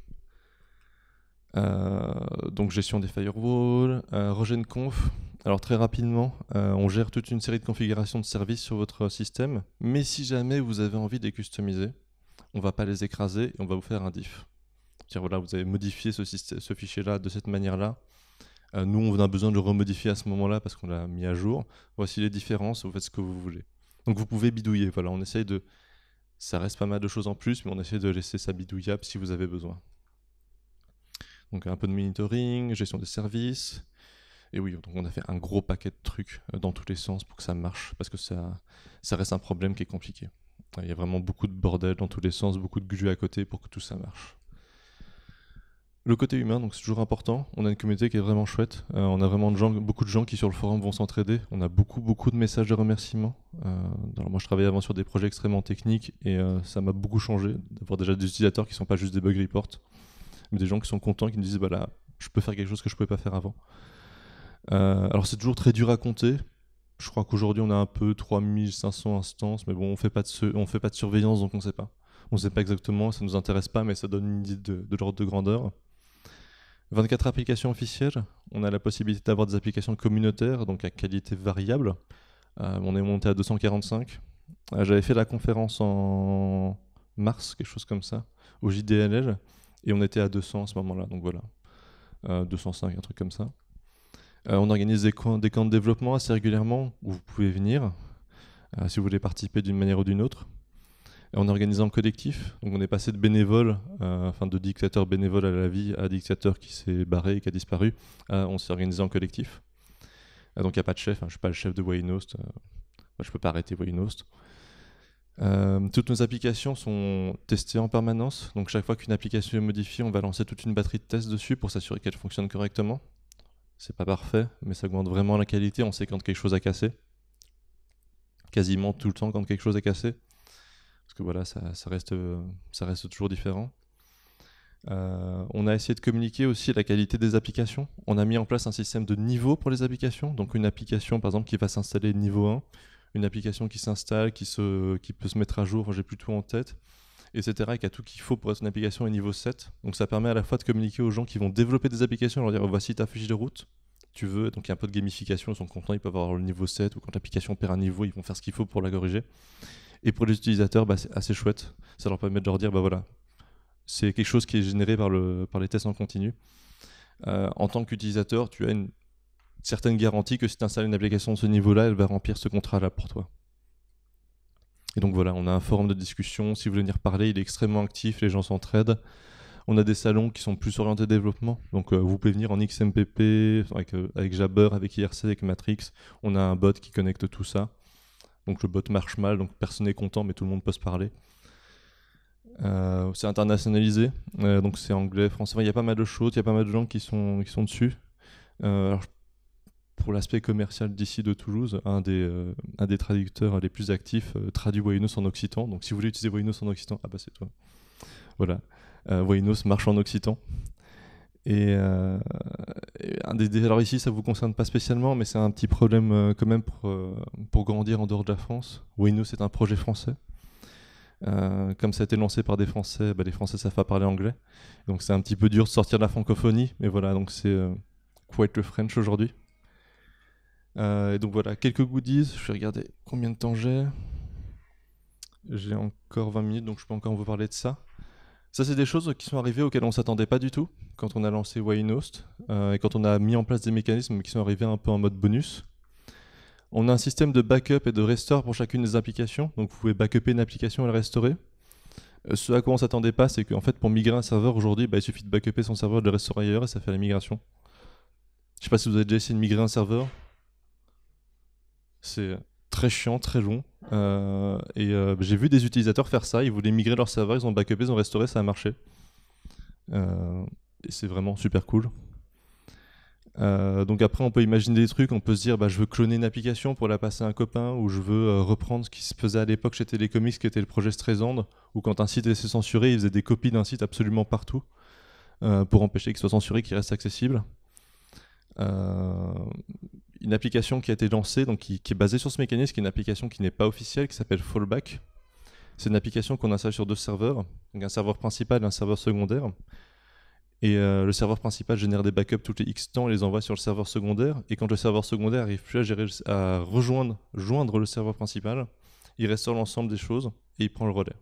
Euh, donc gestion des firewalls, RegenConf. Alors très rapidement, on gère toute une série de configurations de services sur votre système, mais si jamais vous avez envie de les customiser, on va pas les écraser, et on va vous faire un diff. cest dire voilà, vous avez modifié ce, fichier-là de cette manière-là. Euh, nous, on a besoin de le remodifier à ce moment-là parce qu'on l'a mis à jour. Voici les différences, vous faites ce que vous voulez. Donc vous pouvez bidouiller, voilà, on essaye de... Ça reste pas mal de choses en plus, mais on essaie de laisser ça bidouillable si vous avez besoin. Donc un peu de monitoring, gestion des services. Et oui, donc on a fait un gros paquet de trucs euh, dans tous les sens pour que ça marche, parce que ça, ça reste un problème qui est compliqué. Il y a vraiment beaucoup de bordel dans tous les sens, beaucoup de gueux à côté pour que tout ça marche. Le côté humain, donc c'est toujours important. On a une communauté qui est vraiment chouette. Euh, on a vraiment beaucoup de gens qui sur le forum vont s'entraider. On a beaucoup, beaucoup de messages de remerciements. Euh, moi, je travaillais avant sur des projets extrêmement techniques et euh, ça m'a beaucoup changé d'avoir déjà des utilisateurs qui ne sont pas juste des bug reports, mais des gens qui sont contents, qui me disent bah je peux faire quelque chose que je ne pouvais pas faire avant. alors c'est toujours très dur à compter je crois qu'aujourd'hui, on a un peu 3500 instances, mais bon, on fait pas de, fait pas de surveillance, donc on ne sait pas. On ne sait pas exactement, ça ne nous intéresse pas, mais ça donne une idée de, l'ordre de grandeur. 24 applications officielles. On a la possibilité d'avoir des applications communautaires, donc à qualité variable. Euh, on est monté à 245. Euh, j'avais fait la conférence en mars, quelque chose comme ça, au JDLL, et on était à 200 à ce moment-là, donc voilà. 205, euh, un truc comme ça. Euh, on organise des, camps, de développement assez régulièrement où vous pouvez venir euh, si vous voulez participer d'une manière ou d'une autre. On est organisé en collectif, donc on est passé de bénévole, euh, enfin de dictateur bénévole à la vie, à dictateur qui s'est barré et qui a disparu. on s'est organisé en collectif. donc il n'y a pas de chef, hein. je ne suis pas le chef de Waynost, je ne peux pas arrêter Waynost. toutes nos applications sont testées en permanence, donc chaque fois qu'une application est modifiée, on va lancer toute une batterie de tests dessus pour s'assurer qu'elle fonctionne correctement c'est pas parfait, mais ça augmente vraiment la qualité. On sait quand quelque chose a cassé. Quasiment tout le temps quand quelque chose a cassé. Parce que voilà, ça, reste, ça reste toujours différent. Euh, on a essayé de communiquer aussi la qualité des applications. On a mis en place un système de niveau pour les applications. Donc une application par exemple qui va s'installer niveau 1, une application qui s'installe, qui, se, qui peut se mettre à jour, j'ai plus tout en tête etc., et qui a tout qu'il faut pour être une application à niveau 7. Donc ça permet à la fois de communiquer aux gens qui vont développer des applications, leur dire oh, voici ta fiche de route, tu veux, donc il y a un peu de gamification, ils sont contents, ils peuvent avoir le niveau 7, ou quand l'application perd un niveau, ils vont faire ce qu'il faut pour la corriger. Et pour les utilisateurs, bah, c'est assez chouette, ça leur permet de leur dire, bah voilà, c'est quelque chose qui est généré par, le, par les tests en continu. Euh, en tant qu'utilisateur, tu as une certaine garantie que si tu installes une application de ce niveau-là, elle va remplir ce contrat-là pour toi. Et donc voilà, on a un forum de discussion. Si vous voulez venir parler, il est extrêmement actif, les gens s'entraident. On a des salons qui sont plus orientés développement. Donc euh, vous pouvez venir en XMPP, avec, euh, avec Jabber, avec IRC, avec Matrix. On a un bot qui connecte tout ça. Donc le bot marche mal, donc personne n'est content, mais tout le monde peut se parler. Euh, c'est internationalisé, donc c'est anglais, français. Il y a pas mal de choses, il y a pas mal de gens qui sont, qui sont dessus. alors pour l'aspect commercial d'ici de Toulouse, un des, euh, des traducteurs les plus actifs euh, traduit Voynos en occitan. Donc si vous voulez utiliser Voynos en occitan, ah bah c'est toi. Voilà. Euh, marche en occitan. Et, euh, un alors ici, ça ne vous concerne pas spécialement, mais c'est un petit problème quand même pour, grandir en dehors de la France. Voynos est un projet français. comme ça a été lancé par des Français, bah les Français savent pas parler anglais. Donc c'est un petit peu dur de sortir de la francophonie, mais voilà, donc c'est quite le French aujourd'hui. Euh, et donc voilà, quelques goodies. Je vais regarder combien de temps j'ai. J'ai encore 20 minutes, donc je peux encore vous parler de ça. Ça, c'est des choses qui sont arrivées auxquelles on ne s'attendait pas du tout quand on a lancé Winehost euh, et quand on a mis en place des mécanismes qui sont arrivés un peu en mode bonus. On a un système de backup et de restore pour chacune des applications, donc vous pouvez backuper une application et la restaurer. Euh, ce à quoi on ne s'attendait pas, c'est qu'en fait, pour migrer un serveur aujourd'hui, bah, il suffit de backuper son serveur, de le restaurer ailleurs et ça fait la migration. Je ne sais pas si vous avez déjà essayé de migrer un serveur. C'est très chiant, très long. Euh, et euh, j'ai vu des utilisateurs faire ça. Ils voulaient migrer leur serveur, ils ont backupé, ils ont restauré, ça a marché. Euh, et c'est vraiment super cool. donc après, on peut imaginer des trucs. On peut se dire, bah, je veux cloner une application pour la passer à un copain, ou je veux reprendre ce qui se faisait à l'époque chez Télécomics, qui était le projet Streisand, ou quand un site était censuré, ils faisaient des copies d'un site absolument partout pour empêcher qu'il soit censuré, qu'il reste accessible une application qui a été lancée, donc qui, est basée sur ce mécanisme, qui est une application qui n'est pas officielle, qui s'appelle Fallback. C'est une application qu'on installe sur deux serveurs, un serveur principal et un serveur secondaire. Et euh, le serveur principal génère des backups tous les X temps, et les envoie sur le serveur secondaire. Et quand le serveur secondaire n'arrive plus à, gérer, à rejoindre joindre le serveur principal, il restaure l'ensemble des choses et il prend le relais.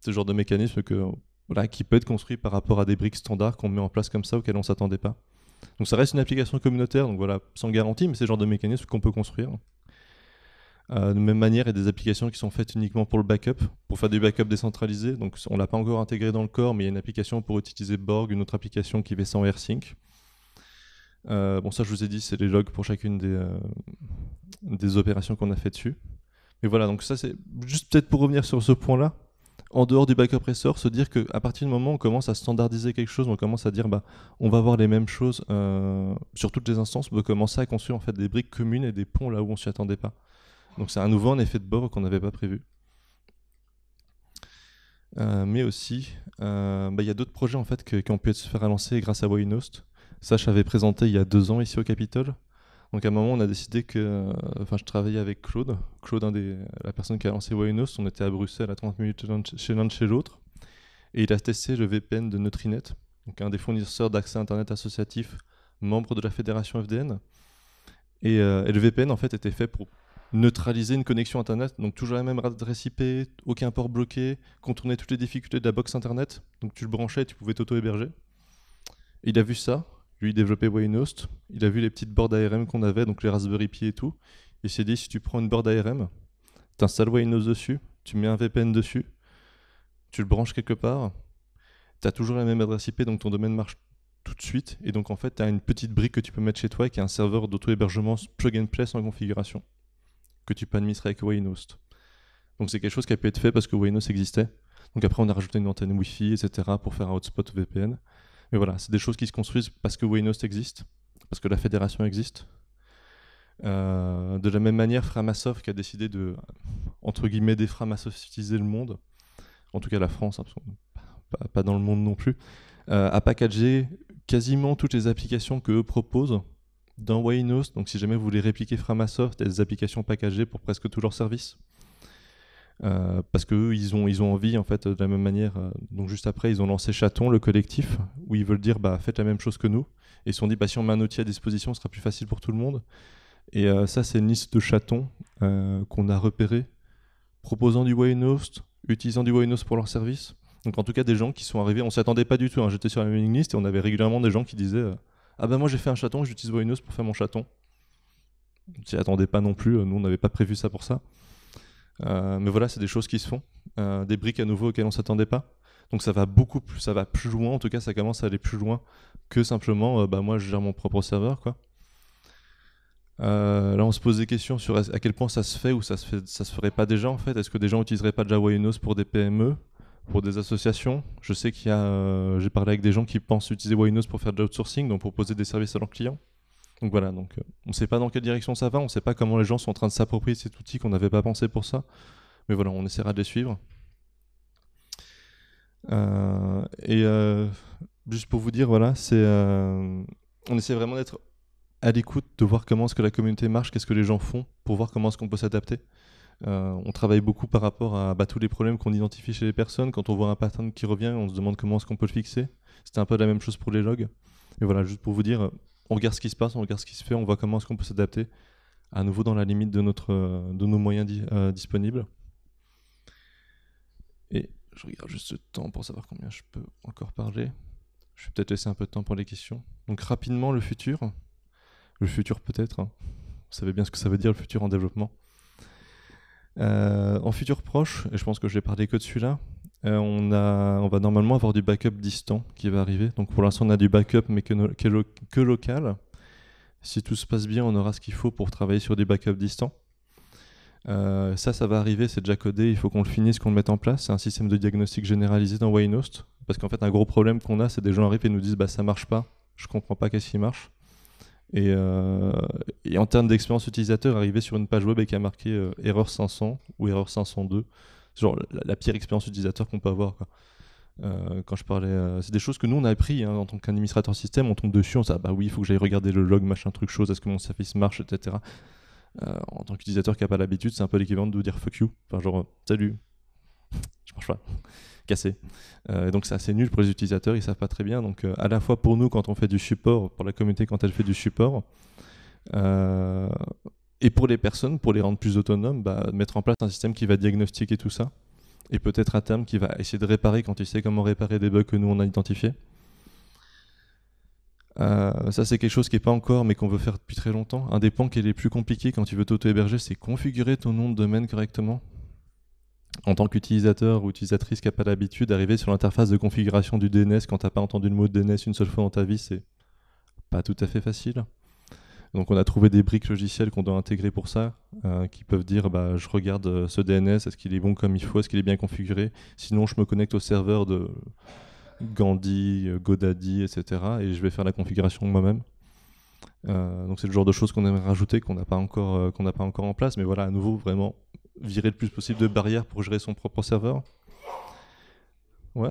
C'est le genre de mécanisme qui peut être construit par rapport à des briques standards qu'on met en place comme ça auxquelles on ne s'attendait pas. Donc ça reste une application communautaire, donc voilà, sans garantie, mais c'est le genre de mécanisme qu'on peut construire. Euh, de même manière, il y a des applications qui sont faites uniquement pour le backup, pour faire des backups décentralisés. Donc on ne l'a pas encore intégré dans le core, mais il y a une application pour utiliser Borg, une autre application qui va sans AirSync. Euh, bon, ça, je vous ai dit, c'est les logs pour chacune des, euh, des opérations qu'on a fait dessus. Mais voilà, donc ça, c'est juste peut-être pour revenir sur ce point-là en dehors du backup ressort, se dire qu'à partir du moment où on commence à standardiser quelque chose, on commence à dire bah, on va avoir les mêmes choses euh, sur toutes les instances, on peut commencer à construire en fait des briques communes et des ponts là où on ne s'y attendait pas. Donc c'est à nouveau un effet de bord qu'on n'avait pas prévu. Euh, mais aussi, euh, bah, il y a d'autres projets en fait qui ont pu se faire annoncer grâce à Ça, Ça avait présenté il y a deux ans ici au Capitole. Donc à un moment, on a décidé que. Euh, enfin, je travaillais avec Claude. Claude, un des, la personne qui a lancé Waynos, on était à Bruxelles à 30 minutes chez l'un de chez l'autre. Et il a testé le VPN de Neutrinet, donc un des fournisseurs d'accès Internet associatif, membre de la fédération FDN. Et, euh, et, le VPN, en fait, était fait pour neutraliser une connexion Internet, donc toujours la même adresse IP, aucun port bloqué, contourner toutes les difficultés de la box Internet. Donc tu le branchais, tu pouvais t'auto-héberger. Il a vu ça, lui, il développait Waynost. Il a vu les petites boards ARM qu'on avait, donc les Raspberry Pi et tout. Il s'est dit si tu prends une board ARM, tu installes Waynost dessus, tu mets un VPN dessus, tu le branches quelque part, tu as toujours la même adresse IP, donc ton domaine marche tout de suite. Et donc, en fait, tu as une petite brique que tu peux mettre chez toi qui est un serveur d'auto-hébergement plug and play sans configuration que tu peux administrer avec Waynost. Donc, c'est quelque chose qui a pu être fait parce que Waynost existait. Donc, après, on a rajouté une antenne Wi-Fi, etc., pour faire un hotspot VPN. Mais voilà, c'est des choses qui se construisent parce que Waynost existe, parce que la fédération existe. Euh, de la même manière, Framasoft qui a décidé de, entre guillemets, déframasoftiser le monde, en tout cas la France, hein, parce pas, dans le monde non plus, euh, a packagé quasiment toutes les applications que eux proposent dans Waynost. Donc si jamais vous voulez répliquer Framasoft, il y a des applications packagées pour presque tous leurs services. Euh, parce que ils ont, ils ont envie, en fait, de la même manière. Euh, donc, juste après, ils ont lancé Chaton, le collectif, où ils veulent dire, bah, faites la même chose que nous. Et ils se sont dit, bah, si on met un outil à disposition, ce sera plus facile pour tout le monde. Et euh, ça, c'est une liste de chatons qu'on a repéré, proposant du Waynost, utilisant du Waynost pour leur service. Donc, en tout cas, des gens qui sont arrivés, on s'attendait pas du tout. Hein. J'étais sur la mailing list et on avait régulièrement des gens qui disaient, ah ben moi, j'ai fait un chaton, j'utilise Waynost pour faire mon chaton. On s'y attendait pas non plus, nous, on n'avait pas prévu ça pour ça. Euh, mais voilà, c'est des choses qui se font, euh, des briques à nouveau auxquelles on s'attendait pas. Donc ça va beaucoup plus, ça va plus loin. En tout cas, ça commence à aller plus loin que simplement, euh, bah moi je gère mon propre serveur, quoi. là, on se pose des questions sur à quel point ça se fait ou ça se, se ferait pas déjà en fait. Est-ce que des gens n'utiliseraient pas déjà Unos pour des PME, pour des associations Je sais qu'il y a, j'ai parlé avec des gens qui pensent utiliser Winos pour faire de l'outsourcing, donc pour proposer des services à leurs clients. Donc voilà, donc euh, on ne sait pas dans quelle direction ça va, on ne sait pas comment les gens sont en train de s'approprier cet outil qu'on n'avait pas pensé pour ça. Mais voilà, on essaiera de les suivre. Euh, et euh, juste pour vous dire, voilà, c'est, on essaie vraiment d'être à l'écoute, de voir comment est-ce que la communauté marche, qu'est-ce que les gens font, pour voir comment est-ce qu'on peut s'adapter. on travaille beaucoup par rapport à bah, tous les problèmes qu'on identifie chez les personnes. Quand on voit un pattern qui revient, on se demande comment est-ce qu'on peut le fixer. C'était un peu la même chose pour les logs. Et voilà, juste pour vous dire, on regarde ce qui se passe, on regarde ce qui se fait, on voit comment est-ce qu'on peut s'adapter à nouveau dans la limite de, notre, de nos moyens euh, disponibles. Et je regarde juste le temps pour savoir combien je peux encore parler. Je vais peut-être laisser un peu de temps pour les questions. Donc rapidement, le futur. Le futur peut-être. Hein. Vous savez bien ce que ça veut dire le futur en développement. Euh, en futur proche, et je pense que je vais parler que de celui-là, euh, on, va normalement avoir du backup distant qui va arriver. Donc pour l'instant, on a du backup, mais que, local. Si tout se passe bien, on aura ce qu'il faut pour travailler sur du backup distant. Euh, ça, ça va arriver, c'est déjà codé, il faut qu'on le finisse, qu'on le mette en place. C'est un système de diagnostic généralisé dans Waynost. Parce qu'en fait, un gros problème qu'on a, c'est des gens arrivent et nous disent bah, ça marche pas, je comprends pas qu'est-ce qui marche. Et, euh, et en termes d'expérience utilisateur, arriver sur une page web et qui a marqué erreur 500 ou erreur 502, genre la, pire expérience utilisateur qu'on peut avoir. Euh, quand je parlais, euh, c'est des choses que nous on a appris hein, en tant qu'administrateur système, on tombe dessus, on se ah bah oui, il faut que j'aille regarder le log, machin, truc, chose, est-ce que mon service marche, etc. Euh, en tant qu'utilisateur qui n'a pas l'habitude, c'est un peu l'équivalent de dire fuck you, enfin genre salut, je marche pas, cassé. et donc c'est assez nul pour les utilisateurs, ils savent pas très bien. Donc à la fois pour nous quand on fait du support, pour la communauté quand elle fait du support, et pour les personnes, pour les rendre plus autonomes, bah, mettre en place un système qui va diagnostiquer tout ça, et peut-être à terme qui va essayer de réparer quand il sait comment réparer des bugs que nous on a identifiés. Euh, ça c'est quelque chose qui n'est pas encore mais qu'on veut faire depuis très longtemps. Un des points qui est les plus compliqués quand tu veux t'auto-héberger, c'est configurer ton nom de domaine correctement. En tant qu'utilisateur ou utilisatrice qui n'a pas l'habitude, d'arriver sur l'interface de configuration du DNS quand tu n'as pas entendu le mot DNS une seule fois dans ta vie, c'est pas tout à fait facile. Donc on a trouvé des briques logicielles qu'on doit intégrer pour ça, euh, qui peuvent dire bah, je regarde euh, ce DNS, est-ce qu'il est bon comme il faut, est-ce qu'il est bien configuré, sinon je me connecte au serveur de Gandhi, euh, Godaddy, etc. et je vais faire la configuration moi-même. donc c'est le genre de choses qu'on aimerait rajouter, qu'on n'a pas, encore, pas encore en place, mais voilà, à nouveau, vraiment virer le plus possible de barrières pour gérer son propre serveur. Ouais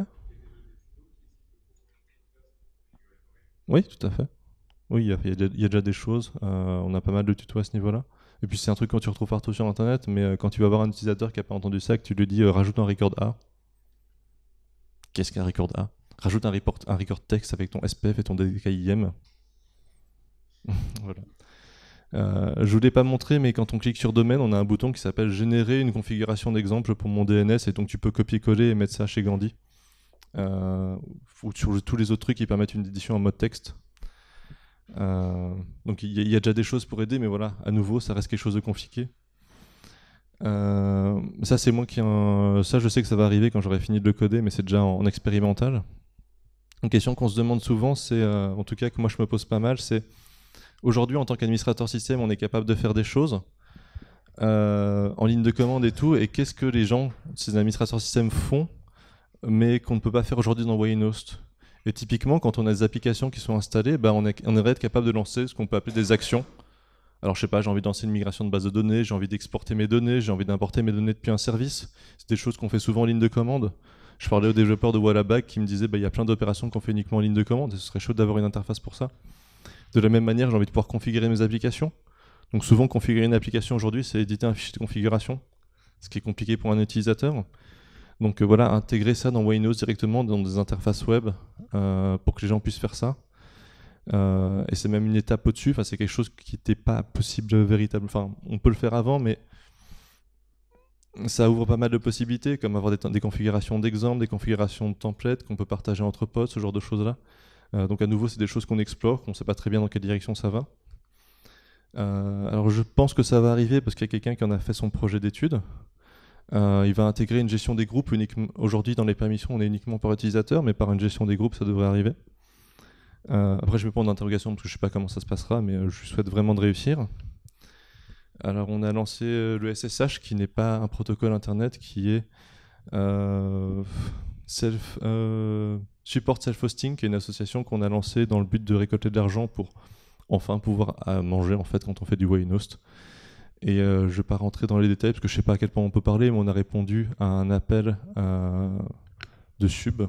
Oui, tout à fait. Oui, il y, a déjà des choses. Euh, on a pas mal de tutos à ce niveau-là. Et puis c'est un truc quand tu retrouves partout sur Internet, mais euh, quand tu vas voir un utilisateur qui n'a pas entendu ça, que tu lui dis euh, rajoute un record A. Qu'est-ce qu'un record A Rajoute un, record texte avec ton SPF et ton DKIM. [laughs] voilà. je ne vous pas montrer, mais quand on clique sur domaine, on a un bouton qui s'appelle Générer une configuration d'exemple pour mon DNS, et donc tu peux copier-coller et mettre ça chez Gandhi. ou sur tous les autres trucs qui permettent une édition en mode texte. Euh, donc il y, a déjà des choses pour aider, mais voilà, à nouveau, ça reste quelque chose de compliqué. Euh, ça, c'est moi qui. Ça, je sais que ça va arriver quand j'aurai fini de le coder, mais c'est déjà en, expérimental. Une question qu'on se demande souvent, c'est, euh, en tout cas que moi je me pose pas mal, c'est aujourd'hui en tant qu'administrateur système, on est capable de faire des choses. en ligne de commande et tout, et qu'est-ce que les gens, ces administrateurs système font, mais qu'on ne peut pas faire aujourd'hui dans Waynost et typiquement, quand on a des applications qui sont installées, bah, on, est, devrait être capable de lancer ce qu'on peut appeler des actions. Alors, je sais pas, j'ai envie de lancer une migration de base de données, j'ai envie d'exporter mes données, j'ai envie d'importer mes données depuis un service. C'est des choses qu'on fait souvent en ligne de commande. Je parlais au développeur de Wallabag qui me disait, bah, il y a plein d'opérations qu'on fait uniquement en ligne de commande, ce serait chaud d'avoir une interface pour ça. De la même manière, j'ai envie de pouvoir configurer mes applications. Donc souvent, configurer une application aujourd'hui, c'est éditer un fichier de configuration, ce qui est compliqué pour un utilisateur. Donc euh, voilà, intégrer ça dans Windows directement dans des interfaces web euh, pour que les gens puissent faire ça. Euh, et c'est même une étape au-dessus. Enfin, c'est quelque chose qui n'était pas possible véritable. Enfin, on peut le faire avant, mais ça ouvre pas mal de possibilités, comme avoir des, des configurations d'exemples, des configurations de templates qu'on peut partager entre potes, ce genre de choses-là. donc à nouveau, c'est des choses qu'on explore, qu'on ne sait pas très bien dans quelle direction ça va. alors je pense que ça va arriver parce qu'il y a quelqu'un qui en a fait son projet d'étude, euh, il va intégrer une gestion des groupes uniquement. Aujourd'hui, dans les permissions, on est uniquement par utilisateur, mais par une gestion des groupes, ça devrait arriver. Euh, après, je vais prendre d'interrogation parce que je ne sais pas comment ça se passera, mais euh, je souhaite vraiment de réussir. Alors, on a lancé le SSH, qui n'est pas un protocole internet, qui est Support Self Hosting, qui est une association qu'on a lancée dans le but de récolter de l'argent pour enfin pouvoir manger en fait quand on fait du wine host. Et euh, je ne vais pas rentrer dans les détails parce que je ne sais pas à quel point on peut parler, mais on a répondu à un appel euh, de sub.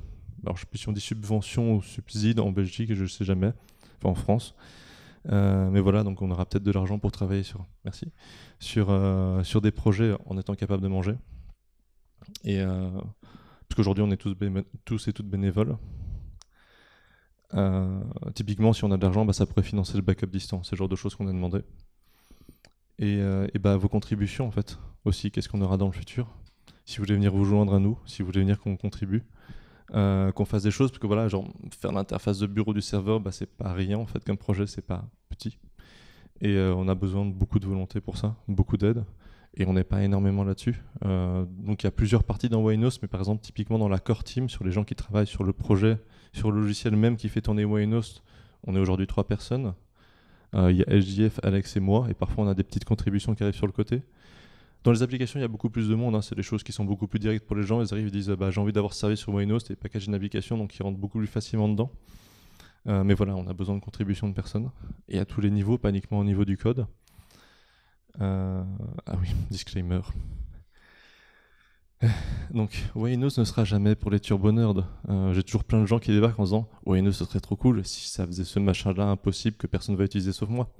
Alors je sais plus si on dit subvention ou subside en Belgique, je ne sais jamais, enfin en France. Euh, mais voilà, donc on aura peut-être de l'argent pour travailler sur, merci, sur, des projets en étant capable de manger. Et parce qu'aujourd'hui on est tous, et toutes bénévoles, typiquement, si on a de l'argent, bah, ça pourrait financer le backup distant, c'est le genre de choses qu'on a demandé et, euh, bah, vos contributions en fait aussi, qu'est-ce qu'on aura dans le futur. Si vous voulez venir vous joindre à nous, si vous voulez venir qu'on contribue, euh, qu'on fasse des choses, parce que voilà, genre faire l'interface de bureau du serveur, bah, c'est pas rien en fait comme projet, c'est pas petit. Et euh, on a besoin de beaucoup de volonté pour ça, beaucoup d'aide, et on n'est pas énormément là-dessus. donc il y a plusieurs parties dans Winos, mais par exemple typiquement dans la core team, sur les gens qui travaillent sur le projet, sur le logiciel même qui fait tourner Winos, on est aujourd'hui trois personnes. Euh, il y a LGF, Alex et moi, et parfois on a des petites contributions qui arrivent sur le côté. Dans les applications, il y a beaucoup plus de monde. Hein. C'est des choses qui sont beaucoup plus directes pour les gens. Ils arrivent et disent euh, bah, J'ai envie d'avoir ce service sur C'est et package une application, donc ils rentrent beaucoup plus facilement dedans. Euh, mais voilà, on a besoin de contributions de personnes. Et à tous les niveaux, pas uniquement au niveau du code. ah oui, [laughs] disclaimer. [sighs] Donc, Wainos ne sera jamais pour les turbo-nerds. Euh, j'ai toujours plein de gens qui débarquent en disant Wainos, ce serait trop cool si ça faisait ce machin-là impossible que personne ne va utiliser sauf moi.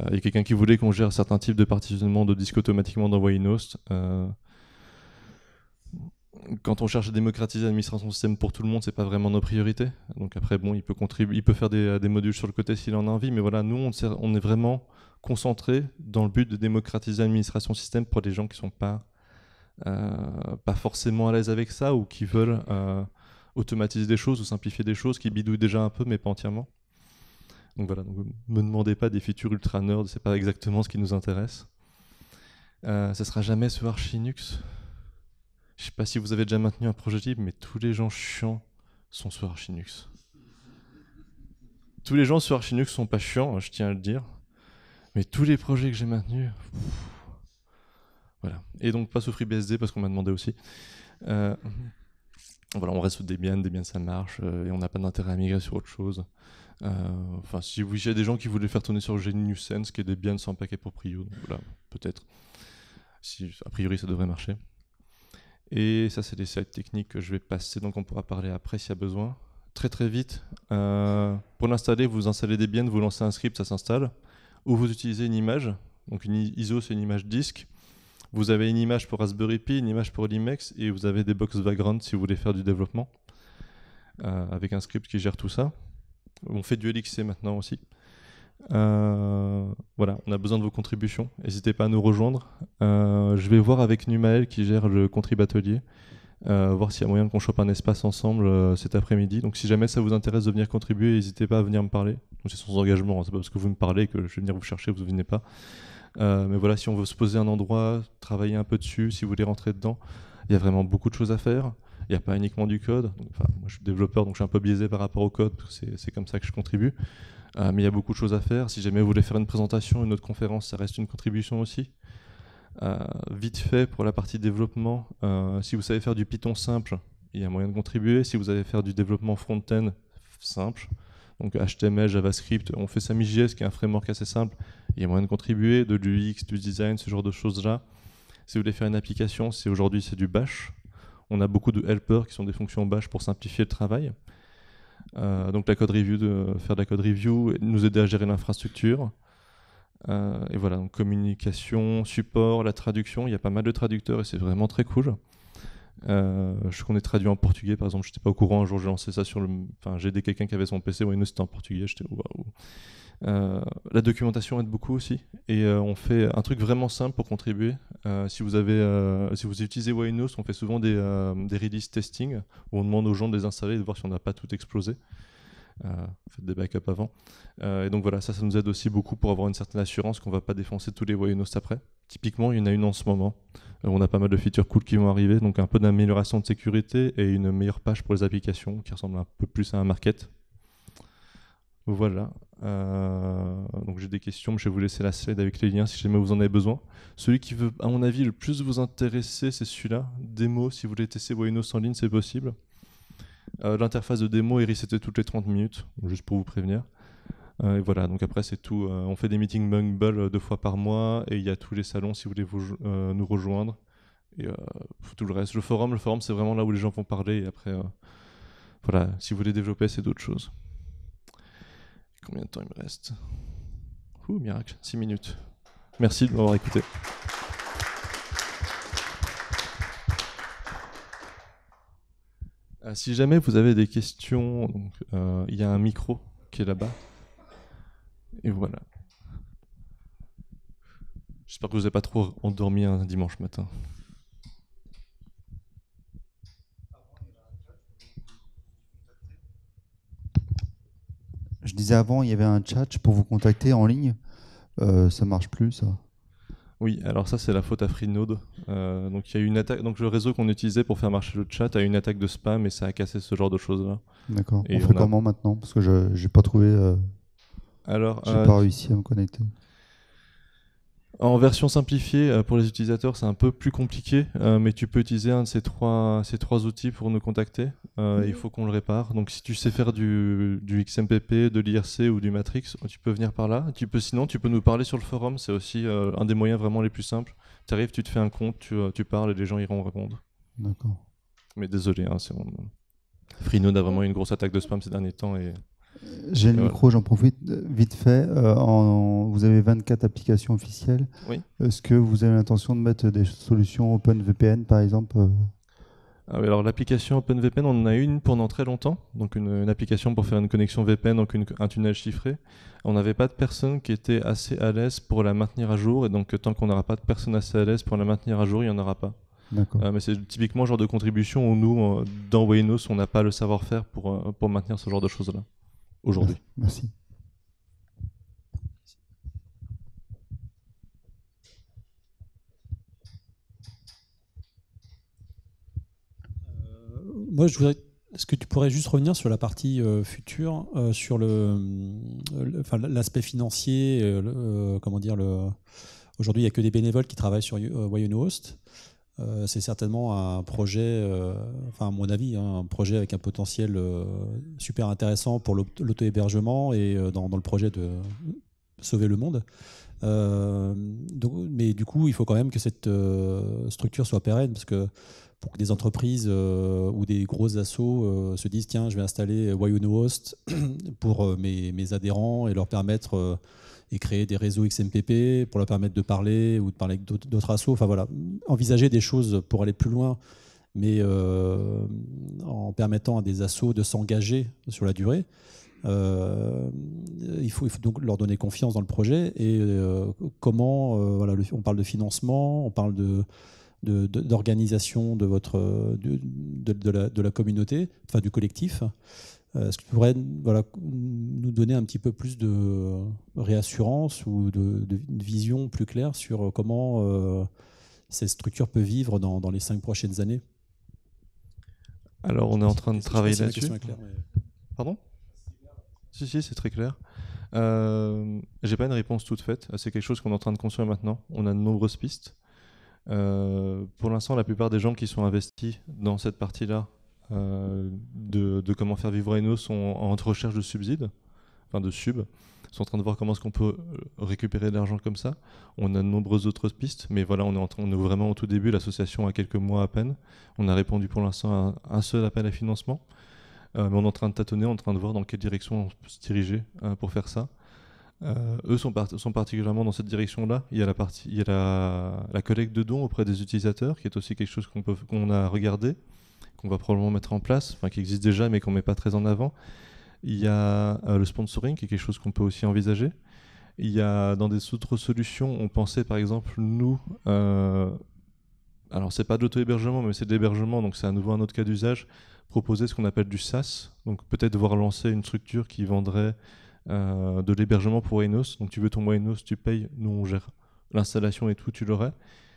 Euh, il y a quelqu'un qui voulait qu'on gère certains types de partitionnement de disques automatiquement dans Wainos. Euh, quand on cherche à démocratiser l'administration système pour tout le monde, c'est pas vraiment nos priorités. Donc après, bon, il peut contribuer, il peut faire des, modules sur le côté s'il en a envie, mais voilà, nous, on, est vraiment concentré dans le but de démocratiser l'administration système pour les gens qui sont pas euh, pas forcément à l'aise avec ça ou qui veulent euh, automatiser des choses ou simplifier des choses, qui bidouillent déjà un peu, mais pas entièrement. Donc voilà, ne euh, me demandez pas des features ultra nerds, c'est pas exactement ce qui nous intéresse. Euh, ça sera jamais sur Archinux. Je sais pas si vous avez déjà maintenu un projet type, mais tous les gens chiants sont sur Archinux. Tous les gens sur Archinux sont pas chiants, hein, je tiens à le dire. Mais tous les projets que j'ai maintenus, voilà. Et donc, pas sous FreeBSD parce qu'on m'a demandé aussi. Euh, mhm. voilà, on reste sur Debian, Debian ça marche, euh, et on n'a pas d'intérêt à migrer sur autre chose. Euh, enfin, si vous des gens qui voulaient faire tourner sur Genius Sense, qui est Debian sans paquet pour Prio, voilà, peut-être. Si, a priori, ça devrait marcher. Et ça, c'est des sites techniques que je vais passer, donc on pourra parler après s'il y a besoin. Très très vite, pour l'installer, vous installez Debian, vous lancez un script, ça s'installe. Ou vous utilisez une image, donc une ISO, c'est une image disque. Vous avez une image pour Raspberry Pi, une image pour Limex, et vous avez des box vagrant si vous voulez faire du développement, euh, avec un script qui gère tout ça. On fait du LXC maintenant aussi. Euh, voilà, on a besoin de vos contributions. N'hésitez pas à nous rejoindre. Euh, je vais voir avec Numael qui gère le Contrib Atelier, voir s'il y a moyen qu'on chope un espace ensemble cet après-midi. Donc si jamais ça vous intéresse de venir contribuer, n'hésitez pas à venir me parler. C'est sans engagement, hein. c'est pas parce que vous me parlez que je vais venir vous chercher, vous ne venez pas. Euh, mais voilà, si on veut se poser un endroit, travailler un peu dessus, si vous voulez rentrer dedans, il y a vraiment beaucoup de choses à faire. Il n'y a pas uniquement du code. moi, je suis développeur, donc je suis un peu biaisé par rapport au code, parce que c'est comme ça que je contribue. Euh, mais il y a beaucoup de choses à faire. Si jamais vous voulez faire une présentation, une autre conférence, ça reste une contribution aussi. Euh, vite fait, pour la partie développement, si vous savez faire du Python simple, il y a moyen de contribuer. Si vous savez faire du développement front-end simple, donc HTML, JavaScript, on fait SamiJS qui est un framework assez simple, il y a moyen de contribuer, de l'UX, du design, ce genre de choses-là. Si vous voulez faire une application, c'est aujourd'hui c'est du bash, on a beaucoup de helpers qui sont des fonctions bash pour simplifier le travail. Euh, donc la code review, faire de la code review, nous aider à gérer l'infrastructure. Euh, et voilà, donc communication, support, la traduction, il y a pas mal de traducteurs et c'est vraiment très cool. Euh, qu'on est traduit en portugais, par exemple, j'étais pas au courant. Un jour, j'ai lancé ça sur le. Enfin, j'ai aidé quelqu'un qui avait son PC, Windows c'était en portugais, j'étais waouh. Euh, la documentation aide beaucoup aussi. Et euh, on fait un truc vraiment simple pour contribuer. Euh, si, vous avez, si vous utilisez Windows, on fait souvent des, release testing où on demande aux gens de les installer et de voir si on n'a pas tout explosé. Euh, faites des backups avant. et donc voilà, ça, ça nous aide aussi beaucoup pour avoir une certaine assurance qu'on ne va pas défoncer tous les Windows après. Typiquement, il y en a une en ce moment. Euh, on a pas mal de features cool qui vont arriver, donc un peu d'amélioration de sécurité et une meilleure page pour les applications qui ressemble un peu plus à un market. Voilà. Euh, donc j'ai des questions, je vais vous laisser la slide avec les liens si jamais vous en avez besoin. Celui qui veut, à mon avis, le plus vous intéresser, c'est celui-là. Démo, si vous voulez tester Waynos en ligne, c'est possible. Euh, l'interface de démo est resetée toutes les 30 minutes, juste pour vous prévenir. Euh, et voilà, donc après c'est tout. Euh, on fait des meetings Mumble euh, deux fois par mois et il y a tous les salons si vous voulez nous rejoindre. Et tout le reste, le forum, le forum c'est vraiment là où les gens vont parler et après, voilà, si vous voulez développer c'est d'autres choses. combien de temps il me reste Ouh, miracle, 6 minutes. Merci de m'avoir écouté. Si jamais vous avez des questions, il y a un micro qui est là-bas. Et voilà. J'espère que vous n'avez pas trop endormi un dimanche matin. Je disais avant, il y avait un chat pour vous contacter en ligne. Ça euh, ça marche plus, ça Oui, alors ça, c'est la faute à Freenode. Euh, donc, il y a une attaque. Donc, le réseau qu'on utilisait pour faire marcher le chat a eu une attaque de spam et ça a cassé ce genre de choses-là. D'accord. On fait comment maintenant Parce que je n'ai pas trouvé. Euh, alors, j'ai euh, pas réussi à me connecter. En version simplifiée, euh, pour les utilisateurs, c'est un peu plus compliqué, euh, mais tu peux utiliser un de ces trois, ces trois outils pour nous contacter. Il mhm. faut qu'on le répare. Donc, si tu sais faire du, XMPP, de l'IRC ou du Matrix, tu peux venir par là. Tu peux, sinon, tu peux nous parler sur le forum. C'est aussi un des moyens vraiment les plus simples. Tu arrives, tu te fais un compte, tu, parles et les gens iront répondre. D'accord. Mais désolé, hein, c'est... Freenode a vraiment eu une grosse attaque de spam ces derniers temps et j'ai le micro, j'en profite euh, vite fait. Euh, vous avez 24 applications officielles. Est-ce que vous avez l'intention de mettre des solutions OpenVPN par exemple euh? ah alors l'application OpenVPN, on en a une pendant très longtemps, donc une, application pour faire une connexion VPN, donc un tunnel chiffré. On n'avait pas de personne qui était assez à l'aise pour la maintenir à jour, et donc tant qu'on n'aura pas de personne assez à l'aise pour la maintenir à jour, il n'y en aura pas. mais c'est typiquement le genre de contribution où nous, dans Waynos, on n'a pas le savoir-faire pour, pour maintenir ce genre de choses-là aujourd'hui. Merci. Euh, moi, je voudrais est-ce que tu pourrais juste revenir sur la partie euh, future, euh, sur le, l'aspect financier, comment dire, le... aujourd'hui il n'y a que des bénévoles qui travaillent sur Wayuno euh, c'est certainement un projet, euh, enfin à mon avis, hein, un projet avec un potentiel euh, super intéressant pour l'auto-hébergement et dans, le projet de sauver le monde. mais du coup, il faut quand même que cette structure soit pérenne parce que pour que des entreprises ou des gros assos se disent tiens, je vais installer YunoHost Host [clears throat] pour mes, adhérents et leur permettre et créer des réseaux XMPP pour leur permettre de parler ou de parler avec d'autres assos. Enfin voilà, envisager des choses pour aller plus loin, mais euh, en permettant à des assos de s'engager sur la durée. Euh, il, faut, il, faut, donc leur donner confiance dans le projet et euh, comment, voilà, on parle de financement, on parle de d'organisation de, votre de la, communauté, enfin du collectif. Euh, est-ce que tu pourrais voilà, nous donner un petit peu plus de réassurance ou de, vision plus claire sur comment ces euh, cette structure peut vivre dans, les cinq prochaines années Alors, on est en train de travailler là-dessus. Pardon Si, si, c'est très clair. Euh, J'ai pas une réponse toute faite. C'est quelque chose qu'on est en train de construire maintenant. On a de nombreuses pistes. Euh, pour l'instant, la plupart des gens qui sont investis dans cette partie-là euh, de, comment faire vivre Reno sont en recherche de subsides, enfin de subs, sont en train de voir comment est-ce qu'on peut euh, récupérer de l'argent comme ça. On a de nombreuses autres pistes, mais voilà, on est, en, vraiment au tout début. L'association a quelques mois à peine. On a répondu pour l'instant à un seul appel à financement. mais on est en train de tâtonner, en train de voir dans quelle direction on peut se diriger pour faire ça. Euh, eux sont, sont, particulièrement dans cette direction-là. Il y a, la, partie, il y a la, collecte de dons auprès des utilisateurs, qui est aussi quelque chose qu'on a regardé, qu'on va probablement mettre en place, enfin qui existe déjà mais qu'on ne met pas très en avant. Il y a euh, le sponsoring, qui est quelque chose qu'on peut aussi envisager. Il y a dans des autres solutions, on pensait par exemple, nous, euh, alors c'est pas de l'auto-hébergement, mais c'est de l'hébergement, donc c'est à nouveau un autre cas d'usage, proposer ce qu'on appelle du SaaS, donc peut-être voir lancer une structure qui vendrait euh, de l'hébergement pour Enos. Donc tu veux ton mois tu payes, nous on gère l'installation et tout, tu l'aurais.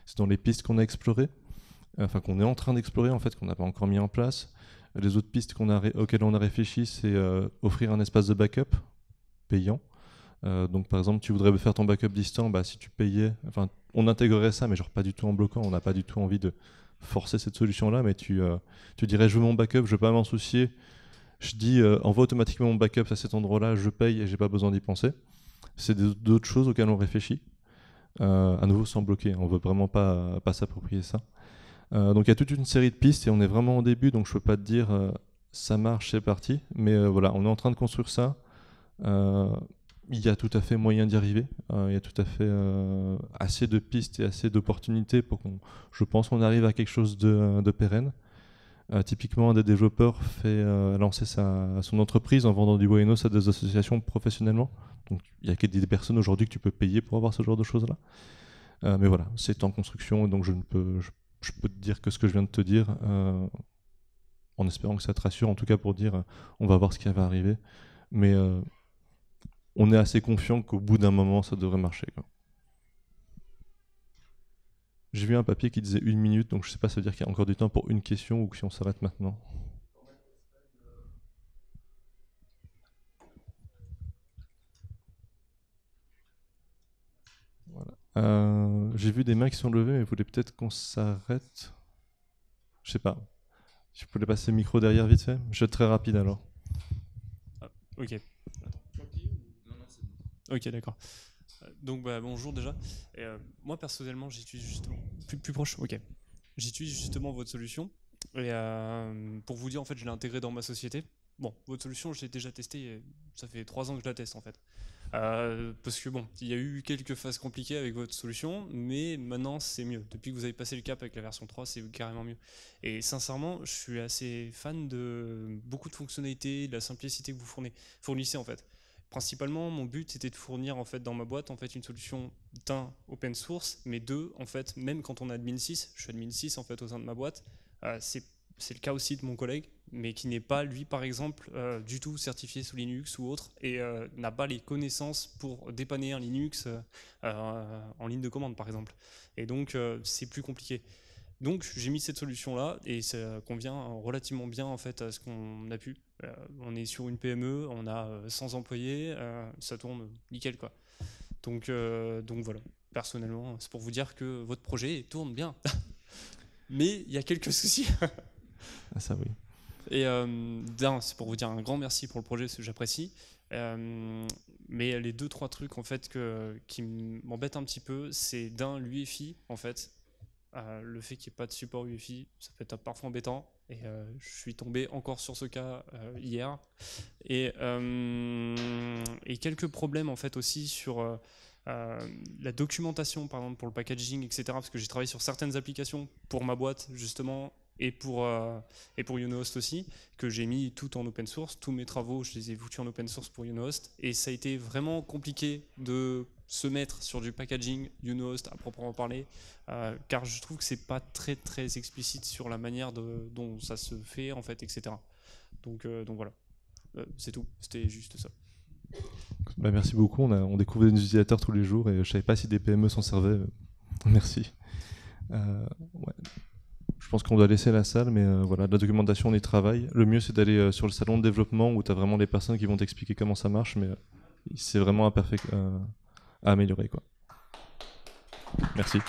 C'est dans les pistes qu'on a explorées, enfin qu'on est en train d'explorer en fait, qu'on n'a pas encore mis en place. Les autres pistes auxquelles on a réfléchi, c'est euh, offrir un espace de backup payant. Euh, donc par exemple, tu voudrais faire ton backup distant, bah, si tu payais, enfin on intégrerait ça, mais genre pas du tout en bloquant, on n'a pas du tout envie de forcer cette solution-là, mais tu, tu dirais je veux mon backup, je ne veux pas m'en soucier, je dis on euh, envoie automatiquement mon backup à cet endroit-là, je paye et j'ai pas besoin d'y penser. C'est d'autres choses auxquelles on réfléchit. Euh, à nouveau sans bloquer, on veut vraiment pas, pas s'approprier ça. Euh, donc il y a toute une série de pistes et on est vraiment au début, donc je peux pas te dire ça marche, c'est parti. Mais voilà, on est en train de construire ça. il y a tout à fait moyen d'y arriver. il y a tout à fait assez de pistes et assez d'opportunités pour qu'on, je pense, qu'on arrive à quelque chose de pérenne. Euh, typiquement, un des développeurs fait euh, lancer sa, son entreprise en vendant du Buenos à des associations professionnellement. Donc, il y a que des personnes aujourd'hui que tu peux payer pour avoir ce genre de choses-là. Euh, mais voilà, c'est en construction, donc je ne peux, je, peux te dire que ce que je viens de te dire, en espérant que ça te rassure, en tout cas pour dire, on va voir ce qui va arriver. Mais on est assez confiant qu'au bout d'un moment, ça devrait marcher. J'ai vu un papier qui disait une minute, donc je ne sais pas, ça veut dire qu'il y a encore du temps pour une question ou si on s'arrête maintenant. Voilà. Euh, j'ai vu des mains qui sont levées, mais vous voulez peut-être qu'on s'arrête Je sais pas. Je voulais passer le micro derrière vite fait Je vais être très rapide alors. ok. Ok, d'accord. Donc bah, bonjour déjà. Euh, moi personnellement j'utilise justement plus, proche. Ok. J'utilise justement votre solution et euh, pour vous dire en fait je l'ai intégrée dans ma société. Bon, votre solution, je l'ai déjà testée, ça fait trois ans que je la teste en fait. Euh, parce que bon, il y a eu quelques phases compliquées avec votre solution, mais maintenant c'est mieux. Depuis que vous avez passé le cap avec la version 3, c'est carrément mieux. Et sincèrement, je suis assez fan de beaucoup de fonctionnalités, de la simplicité que vous fournissez en fait principalement, mon but c'était de fournir en fait dans ma boîte en fait une solution d'un open source, mais deux en fait même quand on a admin 6, je suis admin 6 en fait au sein de ma boîte, euh, c'est le cas aussi de mon collègue, mais qui n'est pas lui par exemple euh, du tout certifié sous Linux ou autre et euh, n'a pas les connaissances pour dépanner un Linux en ligne de commande par exemple. Et donc c'est plus compliqué. Donc j'ai mis cette solution là et ça convient relativement bien en fait à ce qu'on a pu. Euh, on est sur une PME, on a 100 euh, employés, euh, ça tourne nickel quoi. Donc donc voilà. Personnellement, c'est pour vous dire que votre projet tourne bien. [laughs] Mais il y a quelques soucis. [laughs] ah ça oui. Et d'un, c'est pour vous dire un grand merci pour le projet, j'apprécie. mais les deux trois trucs en fait que, qui m'embêtent un petit peu, c'est d'un l'UFI en fait euh, le fait qu'il n'y ait pas de support wi ça peut être parfois embêtant. Et euh, je suis tombé encore sur ce cas euh, hier. Et, et, quelques problèmes en fait aussi sur la documentation, par exemple pour le packaging, etc. Parce que j'ai travaillé sur certaines applications pour ma boîte justement et pour, et pour Unohost aussi, que j'ai mis tout en open source. Tous mes travaux, je les ai foutus en open source pour Unohost. Et ça a été vraiment compliqué de se mettre sur du packaging host à proprement parler, euh, car je trouve que c'est pas très très explicite sur la manière dont ça se fait en fait, etc. Donc, euh, donc voilà, euh, c'est tout, c'était juste ça. Bah, merci beaucoup, on, a, découvre des utilisateurs tous les jours et je savais pas si des PME s'en servaient. [laughs] Merci. Je pense qu'on doit laisser la salle, mais voilà, la documentation, on y travaille. Le mieux, c'est d'aller sur le salon de développement où tu as vraiment les personnes qui vont t'expliquer comment ça marche, mais c'est vraiment un imperfect améliorer. Quoi. Merci.